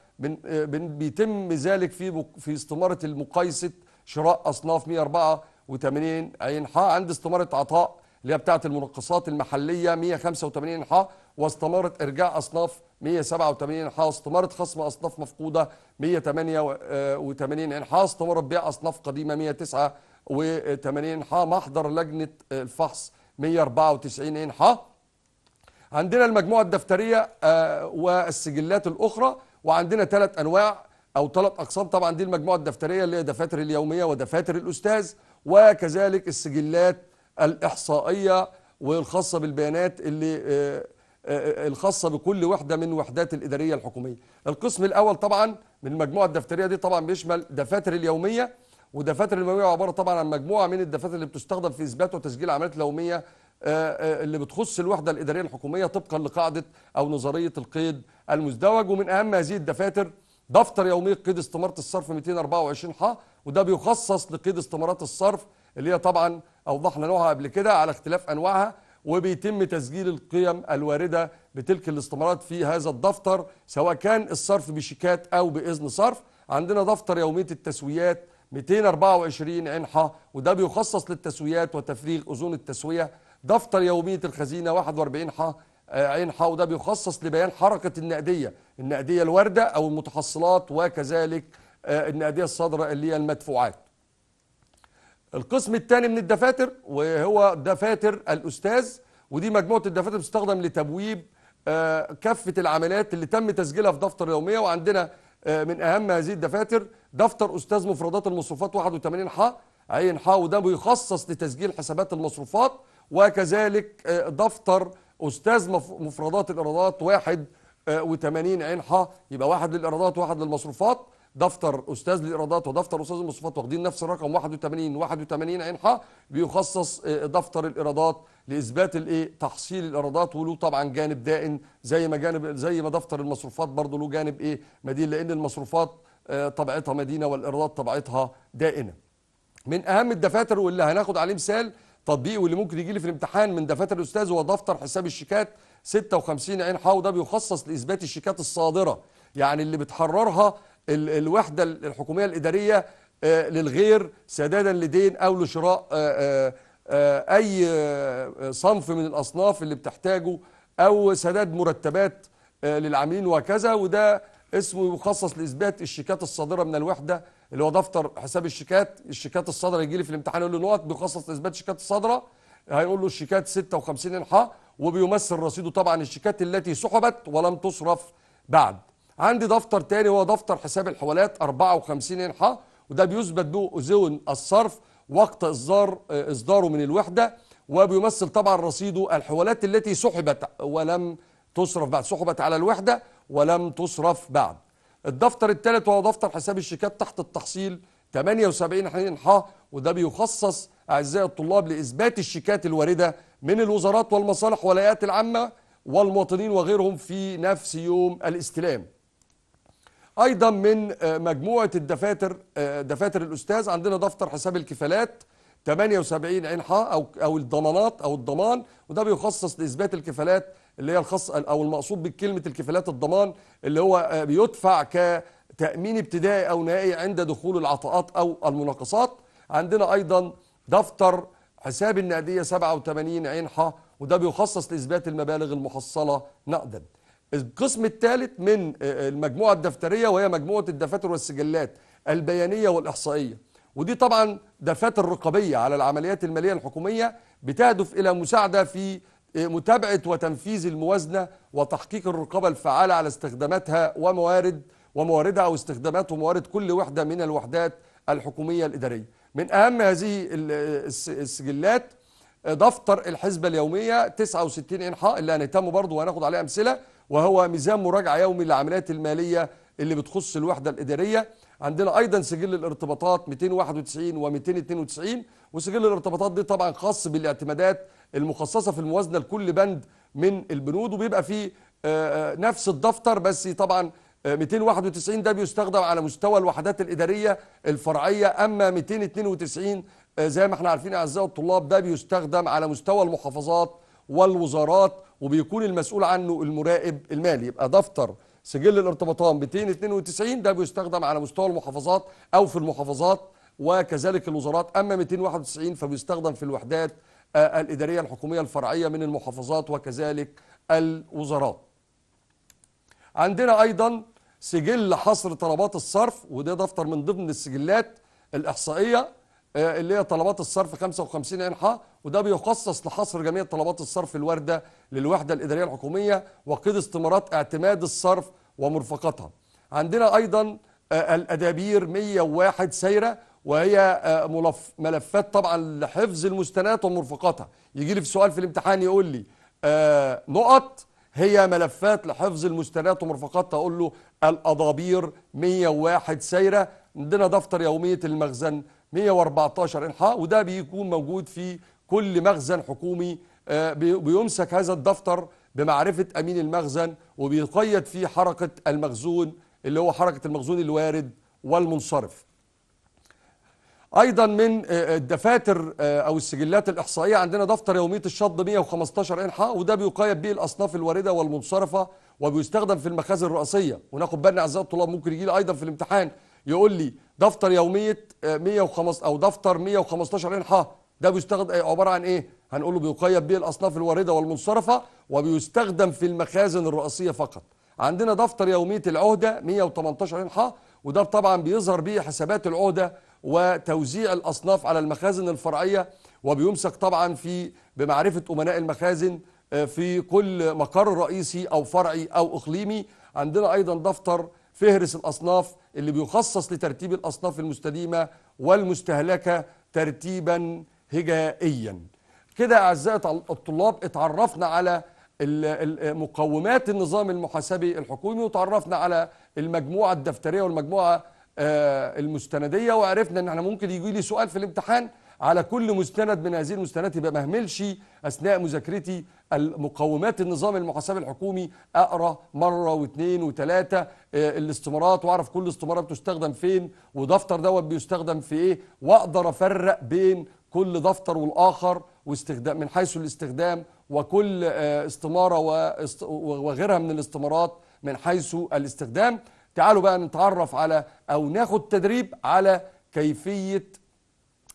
آه، بيتم ذلك في في استماره المقايسه شراء اصناف 184 عين حاء عند استماره عطاء اللي هي بتاعه المنقصات المحليه 185 حاء واستماره ارجاع اصناف 187 حاء واستماره خصم اصناف مفقوده 188 آه، عين حاء استماره بيع اصناف قديمه 189 حاء محضر لجنه الفحص 194 عين حاء عندنا المجموعة الدفترية آه، والسجلات الأخرى وعندنا ثلاث أنواع أو ثلاث أقسام طبعا دي المجموعة الدفترية اللي هي دفاتر اليومية ودفاتر الأستاذ وكذلك السجلات الإحصائية والخاصة بالبيانات اللي آه، آه، الخاصة بكل وحدة من وحدات الإدارية الحكومية القسم الأول طبعا من المجموعة الدفترية دي طبعا بيشمل دفاتر اليومية ودفاتر اليومية عبارة طبعا عن مجموعة من الدفاتر اللي بتستخدم في إثبات وتسجيل العمليات اليومية آه، آه، اللي بتخص الوحدة الإدارية الحكومية طبقا لقاعدة أو نظرية القيد المزدوج ومن أهم هذه الدفاتر دفتر يومي قيد استمارة الصرف 224 ح وده بيخصص لقيد استمارات الصرف اللي هي طبعا أوضحنا نوعها قبل كده على اختلاف أنواعها وبيتم تسجيل القيم الواردة بتلك الاستمارات في هذا الدفتر سواء كان الصرف بشيكات أو بإذن صرف عندنا دفتر يومية التسويات 224 عنحة وده بيخصص للتسويات وتفريغ أذون التسوية دفتر يوميه الخزينه 41 ح آه، عين ح وده بيخصص لبيان حركه النقديه النقديه الوارده او المتحصلات وكذلك آه، النقديه الصادره اللي هي المدفوعات القسم الثاني من الدفاتر وهو دفاتر الاستاذ ودي مجموعه الدفاتر بتستخدم لتبويب آه، كافه العمليات اللي تم تسجيلها في دفتر يوميه وعندنا من اهم هذه الدفاتر دفتر استاذ مفردات المصروفات 81 ح عين ح وده بيخصص لتسجيل حسابات المصروفات وكذلك آه، دفتر أستاذ مفردات الإيرادات 81 عين ح يبقى واحد للإيرادات واحد للمصروفات دفتر أستاذ الايرادات ودفتر أستاذ المصروفات واخدين نفس الرقم 81 81 عين ح بيخصص آه، دفتر الإيرادات لإثبات الإيه تحصيل الإيرادات وله طبعا جانب دائن زي ما جانب زي ما دفتر المصروفات برضه له جانب إيه مدين لأن المصروفات آه، طبعتها مدينة والإيرادات طبعتها دائنة من أهم الدفاتر واللي هناخد عليه مثال التطبيق واللي ممكن يجي لي في الامتحان من دفاتر الاستاذ هو دفتر حساب الشيكات 56 عين حاو ده بيخصص لاثبات الشيكات الصادره يعني اللي بتحررها ال الوحده الحكوميه الاداريه آه، للغير سدادا لدين او لشراء آه، آه، اي صنف من الاصناف اللي بتحتاجه او سداد مرتبات للعاملين وهكذا وده اسمه يخصص لاثبات الشيكات الصادره من الوحده اللي هو دفتر حساب الشيكات الشيكات الصادره يجي لي في الامتحان يقول له نقط بيخصص اثبات الشيكات الصادره هيقول له الشيكات 56 انحاء وبيمثل رصيده طبعا الشيكات التي سحبت ولم تصرف بعد عندي دفتر تاني هو دفتر حساب الحوالات 54 انحاء وده بيثبت به أذون الصرف وقت إصدار إصداره من الوحدة وبيمثل طبعا رصيده الحوالات التي سحبت ولم تصرف بعد سحبت على الوحدة ولم تصرف بعد الدفتر الثالث وهو دفتر حساب الشيكات تحت التحصيل 78 حين ح وده بيخصص اعزائي الطلاب لاثبات الشيكات الوارده من الوزارات والمصالح والهيئات العامه والمواطنين وغيرهم في نفس يوم الاستلام. ايضا من آه، مجموعه الدفاتر آه، دفاتر الاستاذ عندنا دفتر حساب الكفالات 78 عين ح او او الضمانات او الضمان وده بيخصص لاثبات الكفالات اللي هي الخاص او المقصود بكلمه الكفالات الضمان اللي هو آه، بيدفع كتامين ابتدائي او نهائي عند دخول العطاءات او المناقصات عندنا ايضا دفتر حساب النقديه 87 عين ح وده بيخصص لاثبات المبالغ المحصله نقدا القسم الثالث من آه، آه، المجموعه الدفتريه وهي مجموعه الدفاتر والسجلات البيانيه والاحصائيه ودي طبعا دفاتر رقابيه على العمليات الماليه الحكوميه بتهدف الى مساعده في إيه، متابعة وتنفيذ الموازنة وتحقيق الرقابة الفعالة على استخداماتها وموارد ومواردها أو استخدامات وموارد كل وحدة من الوحدات الحكومية الإدارية من أهم هذه السجلات آه، دفتر الحسبة اليومية 69 إنحاء اللي هنهتم برضه وهناخد عليه أمثلة وهو ميزان مراجعة يومي للعمليات المالية اللي بتخص الوحدة الإدارية عندنا أيضا سجل الارتباطات 291 و292 وسجل الارتباطات دي طبعا خاص بالاعتمادات المخصصه في الموازنه لكل بند من البنود وبيبقى فيه آه، آه، نفس الدفتر بس طبعا 291 آه، ده بيستخدم على مستوى الوحدات الاداريه الفرعيه اما 292 زي ما احنا عارفين اعزائي الطلاب ده بيستخدم على مستوى المحافظات والوزارات وبيكون المسؤول عنه المراقب المالي يبقى دفتر سجل الارتباطات 292 ده بيستخدم على مستوى المحافظات او في المحافظات وكذلك الوزارات اما 291 فبيستخدم في الوحدات الإدارية الحكومية الفرعية من المحافظات وكذلك الوزارات عندنا أيضا سجل حصر طلبات الصرف وده دفتر من ضمن السجلات الإحصائية آه، اللي هي طلبات الصرف 55 إنحاء وده بيخصص لحصر جميع طلبات الصرف الواردة للوحدة الإدارية الحكومية وقيد استمارات اعتماد الصرف ومرفقتها عندنا أيضا آه، الأدابير 101 سيرة وهي آه، ملف ملفات طبعا لحفظ المستندات ومرفقاتها يجي لي في سؤال في الامتحان يقول لي آه، نقط هي ملفات لحفظ المستندات ومرفقاتها اقول له الاضابير 101 سيره عندنا دفتر يوميه المخزن 114 انحاء وده بيكون موجود في كل مخزن حكومي آه، بيمسك هذا الدفتر بمعرفه امين المخزن وبيقيد فيه حركه المخزون اللي هو حركه المخزون الوارد والمنصرف ايضا من آه، آه، الدفاتر آه، او السجلات الاحصائيه عندنا دفتر يوميه الشط 115 انحاء وده بيقيد به الاصناف الوارده والمنصرفه وبيستخدم في المخازن الرئاسيه وناخد بالنا اعزائي الطلاب ممكن يجي لي ايضا في الامتحان يقول لي دفتر يوميه 105 او دفتر 115 انحاء ده بيستخدم عباره عن ايه هنقول له بيقيد به الاصناف الوارده والمنصرفه وبيستخدم في المخازن الرئاسيه فقط عندنا دفتر يوميه العهده 118 انحاء وده طبعا بيظهر به حسابات العهده وتوزيع الأصناف على المخازن الفرعية وبيمسك طبعا في بمعرفة أمناء المخازن آه، في كل مقر رئيسي أو فرعي أو إقليمي عندنا أيضا دفتر فهرس الأصناف اللي بيخصص لترتيب الأصناف المستديمة والمستهلكة ترتيبا هجائيا كده أعزائي الطلاب اتعرفنا على مقومات النظام المحاسبي الحكومي وتعرفنا على المجموعة الدفترية والمجموعة آه، المستنديه وعرفنا ان احنا ممكن يجي لي سؤال في الامتحان على كل مستند من هذه المستندات يبقى مهملش اثناء مذاكرتي المقومات النظام المحاسبي الحكومي اقرا مره واثنين وثلاثه آه، الاستمارات واعرف كل استماره بتستخدم فين ودفتر دوت بيستخدم في ايه واقدر افرق بين كل دفتر والاخر واستخدام من حيث الاستخدام وكل آه، استماره وغيرها من الاستمارات من حيث الاستخدام تعالوا بقى نتعرف على او ناخد تدريب على كيفيه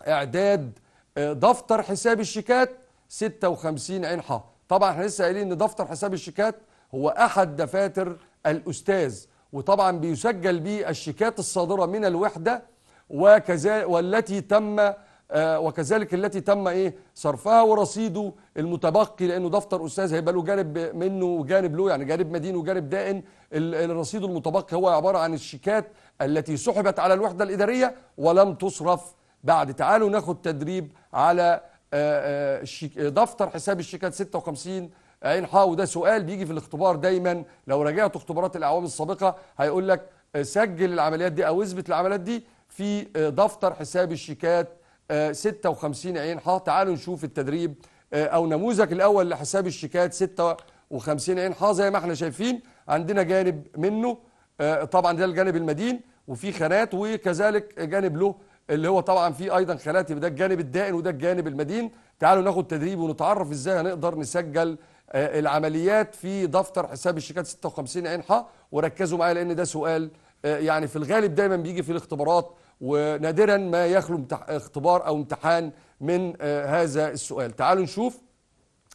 اعداد آه، دفتر حساب الشيكات 56 عين ح طبعا احنا لسه قايلين ان دفتر حساب الشيكات هو احد دفاتر الاستاذ وطبعا بيسجل به الشيكات الصادره من الوحده وكذلك والتي تم آه، وكذلك التي تم ايه صرفها ورصيده المتبقي لانه دفتر استاذ هيبقى له جانب منه وجانب له يعني جانب مدين وجانب دائن الرصيد المتبقي هو عباره عن الشيكات التي سحبت على الوحده الاداريه ولم تصرف بعد تعالوا ناخد تدريب على آه، آه، دفتر حساب الشيكات 56 عين حاء وده سؤال بيجي في الاختبار دايما لو راجعت اختبارات الاعوام السابقه هيقول لك سجل العمليات دي او اثبت العمليات دي في دفتر حساب الشيكات 56 آه، عين حاء تعالوا نشوف التدريب آه، او نموذج الاول لحساب الشيكات 56 عين حاء زي ما احنا شايفين عندنا جانب منه آه، طبعا ده الجانب المدين وفي خانات وكذلك جانب له اللي هو طبعا فيه ايضا خانات يبقى ده الجانب الدائن وده الجانب المدين تعالوا ناخد تدريب ونتعرف ازاي هنقدر نسجل العمليات في دفتر حساب الشيكات 56 عين حاء وركزوا معايا لان ده سؤال يعني في الغالب دايما بيجي في الاختبارات ونادرا ما يخلو اختبار أو امتحان من آه، هذا السؤال تعالوا نشوف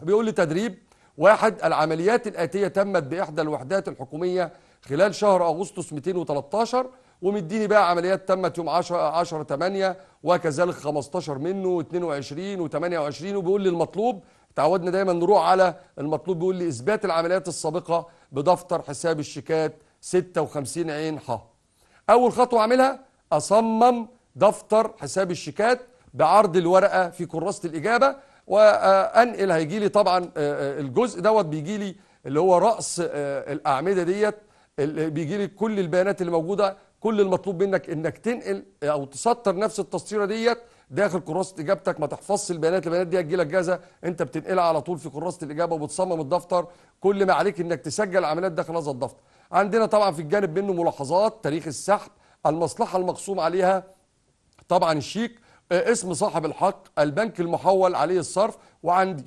بيقول لي تدريب واحد العمليات الآتية تمت بإحدى الوحدات الحكومية خلال شهر أغسطس 213 ومديني بقى عمليات تمت يوم 10 10 8 وكذلك 15 منه و22 و28 وبيقول لي المطلوب تعودنا دايما نروح على المطلوب بيقول لي اثبات العمليات السابقه بدفتر حساب الشيكات 56 عين ح اول خطوه اعملها أصمم دفتر حساب الشيكات بعرض الورقة في كراسة الإجابة وأنقل هيجي لي طبعا آه، آه، الجزء دوت بيجي لي اللي هو رأس آه، الأعمدة ديت بيجي لي كل البيانات اللي موجودة كل المطلوب منك إنك تنقل أو تسطر نفس التسطيرة ديت داخل كراسه اجابتك ما تحفظش البيانات البيانات دي هتجيلك جاهزه انت بتنقلها على طول في كراسه الاجابه وبتصمم الدفتر كل ما عليك انك تسجل عمليات داخل هذا الدفتر عندنا طبعا في الجانب منه ملاحظات تاريخ السحب المصلحة المقسوم عليها طبعا الشيك آه، اسم صاحب الحق البنك المحول عليه الصرف وعندي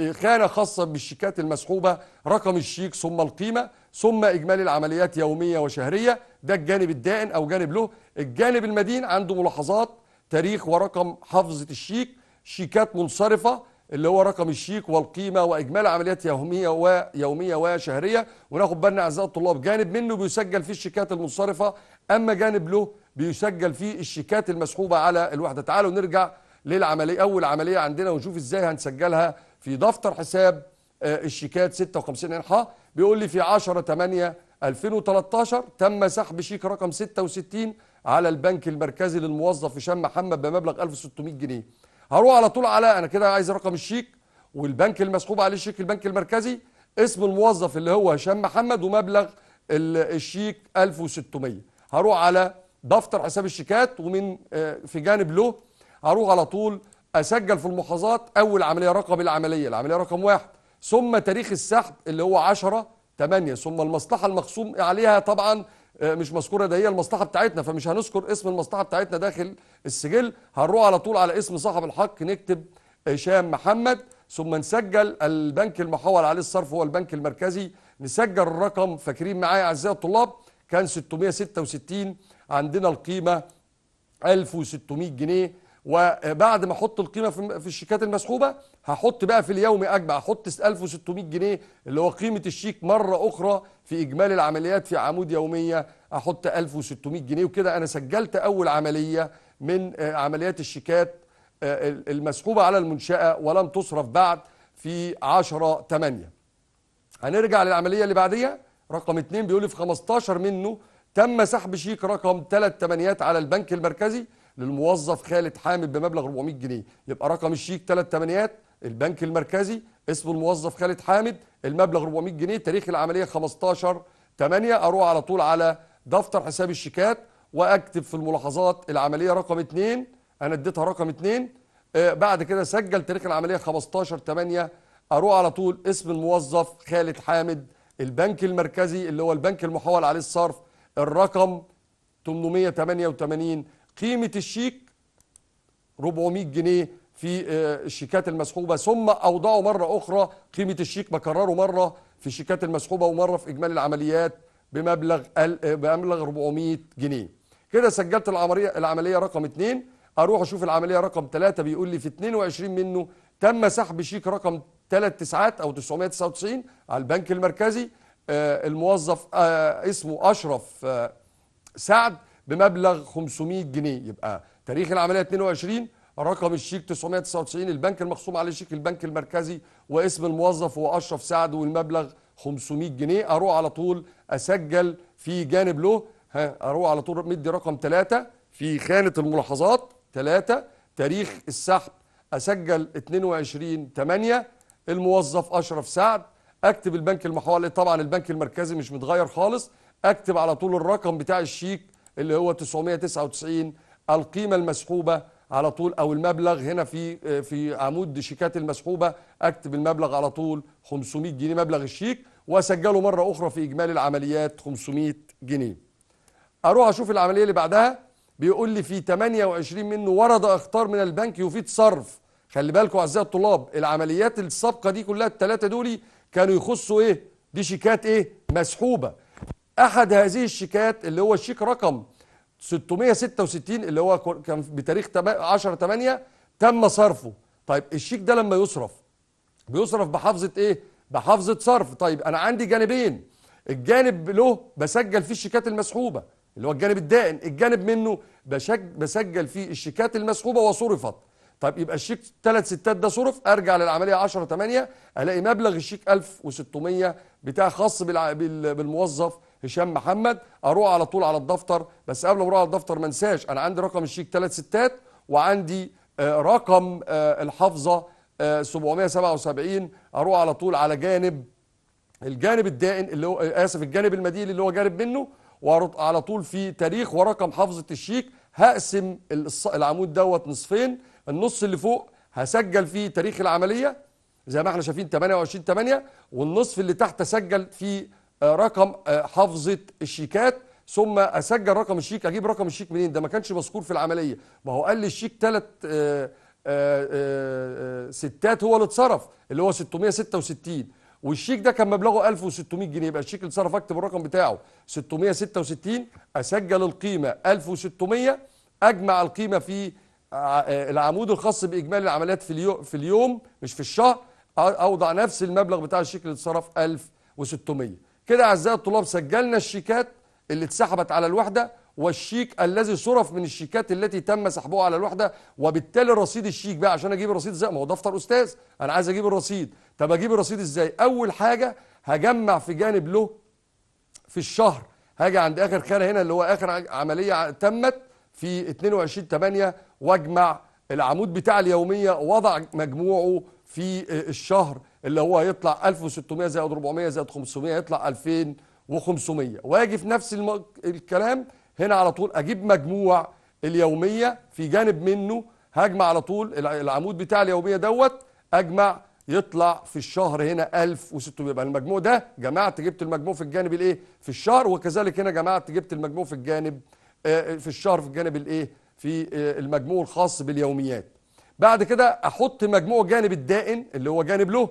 آه، خانة خاصة بالشيكات المسحوبة رقم الشيك ثم القيمة ثم إجمالي العمليات يومية وشهرية ده الجانب الدائن أو جانب له الجانب المدين عنده ملاحظات تاريخ ورقم حفظة الشيك شيكات منصرفة اللي هو رقم الشيك والقيمة وإجمالي عمليات يومية ويومية وشهرية وناخد بالنا أعزائي الطلاب جانب منه بيسجل فيه الشيكات المنصرفة أما جانب له بيسجل فيه الشيكات المسحوبة على الوحدة تعالوا نرجع للعملية أول عملية عندنا ونشوف إزاي هنسجلها في دفتر حساب آه، الشيكات 56 إنحاء بيقول لي في 10 8 2013 تم سحب شيك رقم 66 على البنك المركزي للموظف هشام محمد بمبلغ 1600 جنيه هروح على طول على انا كده عايز رقم الشيك والبنك المسحوب عليه الشيك البنك المركزي اسم الموظف اللي هو هشام محمد ومبلغ الشيك 1600 هروح على دفتر حساب الشيكات ومن آه، في جانب له هروح على طول اسجل في الملاحظات اول عمليه رقم العمليه العمليه رقم واحد ثم تاريخ السحب اللي هو 10 8 ثم المصلحه المخصوم عليها طبعا آه، مش مذكوره ده هي المصلحه بتاعتنا فمش هنذكر اسم المصلحه بتاعتنا داخل السجل هنروح على طول على اسم صاحب الحق نكتب هشام آه، محمد ثم نسجل البنك المحول عليه الصرف هو البنك المركزي نسجل الرقم فاكرين معايا اعزائي الطلاب كان 666 عندنا القيمة 1600 جنيه وبعد ما احط القيمه في الشيكات المسحوبه هحط بقى في اليوم اجمع احط 1600 جنيه اللي هو قيمه الشيك مره اخرى في اجمالي العمليات في عمود يوميه احط 1600 جنيه وكده انا سجلت اول عمليه من آه، عمليات الشيكات آه، المسحوبه على المنشاه ولم تصرف بعد في 10 8 هنرجع للعمليه اللي بعديها رقم اثنين بيقول لي في 15 منه تم سحب شيك رقم ثلاث تمنيات على البنك المركزي للموظف خالد حامد بمبلغ 400 جنيه يبقى رقم الشيك ثلاث تمنيات البنك المركزي اسم الموظف خالد حامد المبلغ 400 جنيه تاريخ العمليه 15 8 اروح على طول على دفتر حساب الشيكات واكتب في الملاحظات العمليه رقم 2 انا اديتها رقم 2 آه بعد كده سجل تاريخ العمليه 15 8 اروح على طول اسم الموظف خالد حامد البنك المركزي اللي هو البنك المحول عليه الصرف الرقم 888 قيمة الشيك 400 جنيه في آه، الشيكات المسحوبة ثم أوضعوا مرة أخرى قيمة الشيك بكرره مرة في الشيكات المسحوبة ومرة في إجمالي العمليات بمبلغ بمبلغ 400 جنيه كده سجلت العملية العملية رقم 2 أروح أشوف العملية رقم 3 بيقول لي في 22 منه تم سحب شيك رقم ثلاث تسعات او 999 على البنك المركزي آه، الموظف آه، اسمه اشرف آه، سعد بمبلغ 500 جنيه يبقى تاريخ العمليه 22 رقم الشيك 999 البنك المخصوم عليه شيك البنك المركزي واسم الموظف هو اشرف سعد والمبلغ 500 جنيه اروح على طول اسجل في جانب له ها اروح على طول مدي رقم 3 في خانه الملاحظات 3 تاريخ السحب اسجل 22 8 الموظف اشرف سعد اكتب البنك المحوري طبعا البنك المركزي مش متغير خالص اكتب على طول الرقم بتاع الشيك اللي هو 999 القيمه المسحوبه على طول او المبلغ هنا في في عمود شيكات المسحوبه اكتب المبلغ على طول 500 جنيه مبلغ الشيك واسجله مره اخرى في اجمالي العمليات 500 جنيه اروح اشوف العمليه اللي بعدها بيقول لي في 28 منه ورد اختار من البنك يفيد صرف خلي بالكم اعزائي الطلاب العمليات السابقه دي كلها الثلاثه دول كانوا يخصوا ايه دي شيكات ايه مسحوبه احد هذه الشيكات اللي هو الشيك رقم 666 اللي هو كان بتاريخ 10 8 تم صرفه طيب الشيك ده لما يصرف بيصرف بحافظه ايه بحافظه صرف طيب انا عندي جانبين الجانب له بسجل فيه الشيكات المسحوبه اللي هو الجانب الدائن الجانب منه بسجل فيه الشيكات المسحوبه وصرفت طيب يبقى الشيك ثلاث ستات ده صرف ارجع للعمليه 10 8 الاقي مبلغ الشيك 1600 بتاع خاص بالموظف هشام محمد اروح على طول على الدفتر بس قبل ما اروح على الدفتر ما انساش انا عندي رقم الشيك ثلاث ستات وعندي آه، رقم آه، الحافظه 777 آه، اروح على طول على جانب الجانب الدائن اللي هو اسف الجانب المديل اللي هو جانب منه وعلى طول في تاريخ ورقم حافظه الشيك هقسم العمود دوت نصفين النص اللي فوق هسجل فيه تاريخ العمليه زي ما احنا شايفين 28 8 والنصف اللي تحت اسجل فيه آه، رقم آه، حافظه الشيكات ثم اسجل رقم الشيك اجيب رقم الشيك منين ده ما كانش مذكور في العمليه ما هو قال لي الشيك ثلاث آه، ستات هو اللي اتصرف اللي هو 666 والشيك ده كان مبلغه 1600 جنيه يبقى الشيك اللي اتصرف اكتب الرقم بتاعه 666 اسجل القيمه 1600 اجمع القيمه في آه، العمود الخاص باجمالي العمليات في اليوم في اليوم مش في الشهر اوضع نفس المبلغ بتاع الشيك اللي اتصرف 1600 كده اعزائي الطلاب سجلنا الشيكات اللي اتسحبت على الوحده والشيك الذي صرف من الشيكات التي تم سحبها على الوحده وبالتالي رصيد الشيك بقى عشان اجيب الرصيد ازاي ما هو دفتر استاذ انا عايز اجيب الرصيد طب اجيب الرصيد ازاي اول حاجه هجمع في جانب له في الشهر هاجي عند اخر خانه هنا اللي هو اخر عمليه تمت في 22 8 واجمع العمود بتاع اليوميه وضع مجموعه في آه، الشهر اللي هو هيطلع 1600 زائد 400 زائد 500 هيطلع 2500 واجي في نفس الكلام هنا على طول اجيب مجموع اليوميه في جانب منه هجمع على طول العمود بتاع اليوميه دوت اجمع يطلع في الشهر هنا 1600 يبقى المجموع ده جمعت جبت المجموع في الجانب الايه في الشهر وكذلك هنا جمعت جبت المجموع في الجانب آه، في الشهر في الجانب الايه في آه، المجموع الخاص باليوميات بعد كده احط مجموع جانب الدائن اللي هو جانب له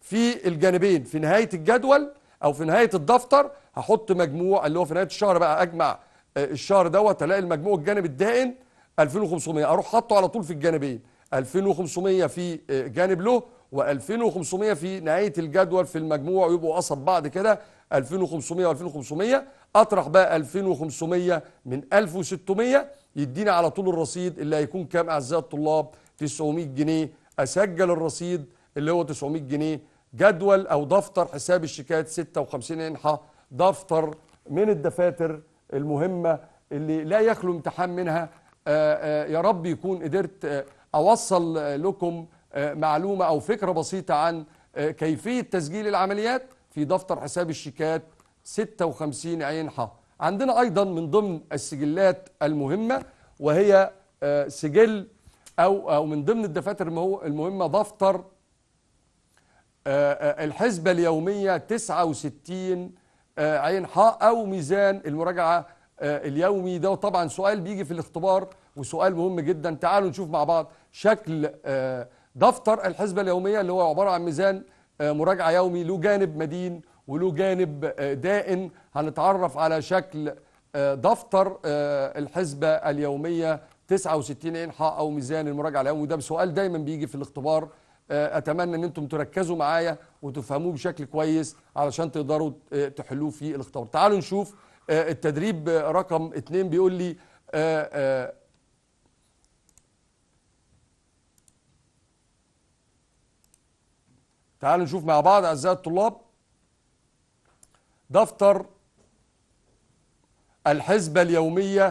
في الجانبين في نهايه الجدول او في نهايه الدفتر هحط مجموع اللي هو في نهايه الشهر بقى اجمع آه، الشهر دوت الاقي المجموع الجانب الدائن 2500 اروح حاطه على طول في الجانبين 2500 في جانب له و2500 في نهايه الجدول في المجموع يبقوا قصب بعض كده 2500 و2500 اطرح بقى 2500 من 1600 يديني على طول الرصيد اللي هيكون كام اعزائي الطلاب 900 جنيه اسجل الرصيد اللي هو 900 جنيه جدول او دفتر حساب الشيكات 56 انحاء دفتر من الدفاتر المهمه اللي لا يخلو امتحان منها آآ آه، آآ آه، يا رب يكون قدرت آه، اوصل لكم معلومه او فكره بسيطه عن كيفيه تسجيل العمليات في دفتر حساب الشيكات 56 عين ح عندنا أيضا من ضمن السجلات المهمة وهي آه، سجل أو, أو من ضمن الدفاتر المهمة دفتر آه، آه، الحسبة اليومية 69 عين ح أو ميزان المراجعة اليومي ده طبعا سؤال بيجي في الاختبار وسؤال مهم جدا تعالوا نشوف مع بعض شكل دفتر الحسبة اليومية اللي هو عبارة عن ميزان مراجعة يومي له جانب مدين وله جانب آه، دائن هنتعرف على شكل آه، دفتر آه، الحسبة اليومية 69 إنحاء أو ميزان المراجعة اليوم وده سؤال دايما بيجي في الاختبار أتمنى أن أنتم تركزوا معايا وتفهموه بشكل كويس علشان تقدروا تحلوه في الاختبار تعالوا نشوف التدريب رقم 2 بيقول لي تعالوا نشوف مع بعض أعزائي الطلاب دفتر الحسبة اليومية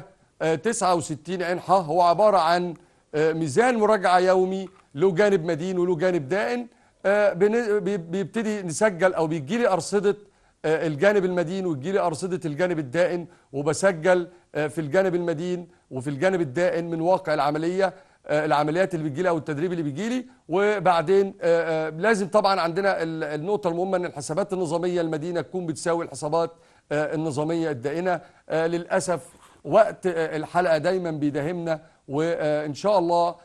69 عين ح هو عبارة عن آه، ميزان مراجعة يومي له جانب مدين وله جانب دائن آه، بيبتدي نسجل أو بيجي لي أرصدة آه، الجانب المدين ويجي لي أرصدة الجانب الدائن وبسجل في الجانب المدين وفي الجانب الدائن من واقع العملية آه، العمليات اللي بتجيلي او التدريب اللي بيجيلي وبعدين آه، آه، لازم طبعا عندنا النقطه المهمه ان الحسابات النظاميه المدينه تكون بتساوي الحسابات النظاميه الدائنه للاسف وقت الحلقه دايما بيداهمنا وان شاء الله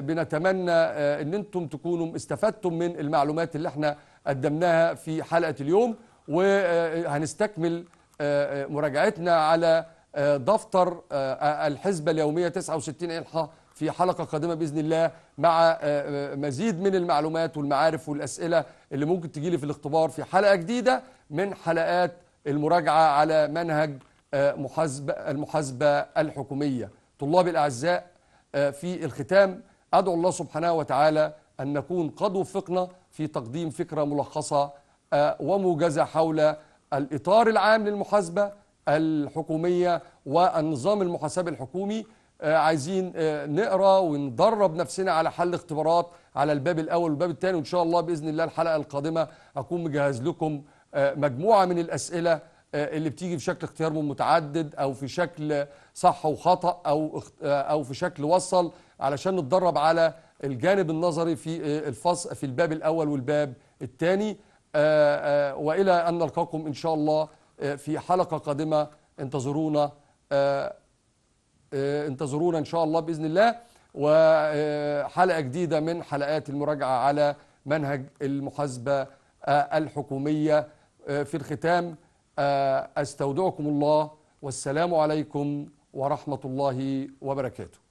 بنتمنى ان انتم تكونوا استفدتم من المعلومات اللي احنا قدمناها في حلقه اليوم وهنستكمل مراجعتنا على دفتر الحسبه اليوميه 69 الحه في حلقة قادمة بإذن الله مع آه، آه، مزيد من المعلومات والمعارف والأسئلة اللي ممكن تجي لي في الاختبار في حلقة جديدة من حلقات المراجعة على منهج آه، محاسبة المحاسبة الحكومية طلاب الأعزاء في الختام أدعو الله سبحانه وتعالى أن نكون قد وفقنا في تقديم فكرة ملخصة وموجزة حول الإطار العام للمحاسبة الحكومية والنظام المحاسبي الحكومي آه، عايزين آه، نقرا وندرب نفسنا على حل اختبارات على الباب الاول والباب الثاني وان شاء الله باذن الله الحلقه القادمه اكون مجهز لكم آه، مجموعه من الاسئله اللي بتيجي في شكل اختيار من متعدد او في شكل صح وخطا او او في شكل وصل علشان نتدرب على الجانب النظري في الفصل في الباب الاول والباب الثاني والى ان نلقاكم ان شاء الله في حلقه قادمه انتظرونا آه، انتظرونا ان شاء الله باذن الله وحلقه آه، جديده من حلقات المراجعه على منهج المحاسبه آه، الحكوميه في الختام استودعكم الله والسلام عليكم ورحمه الله وبركاته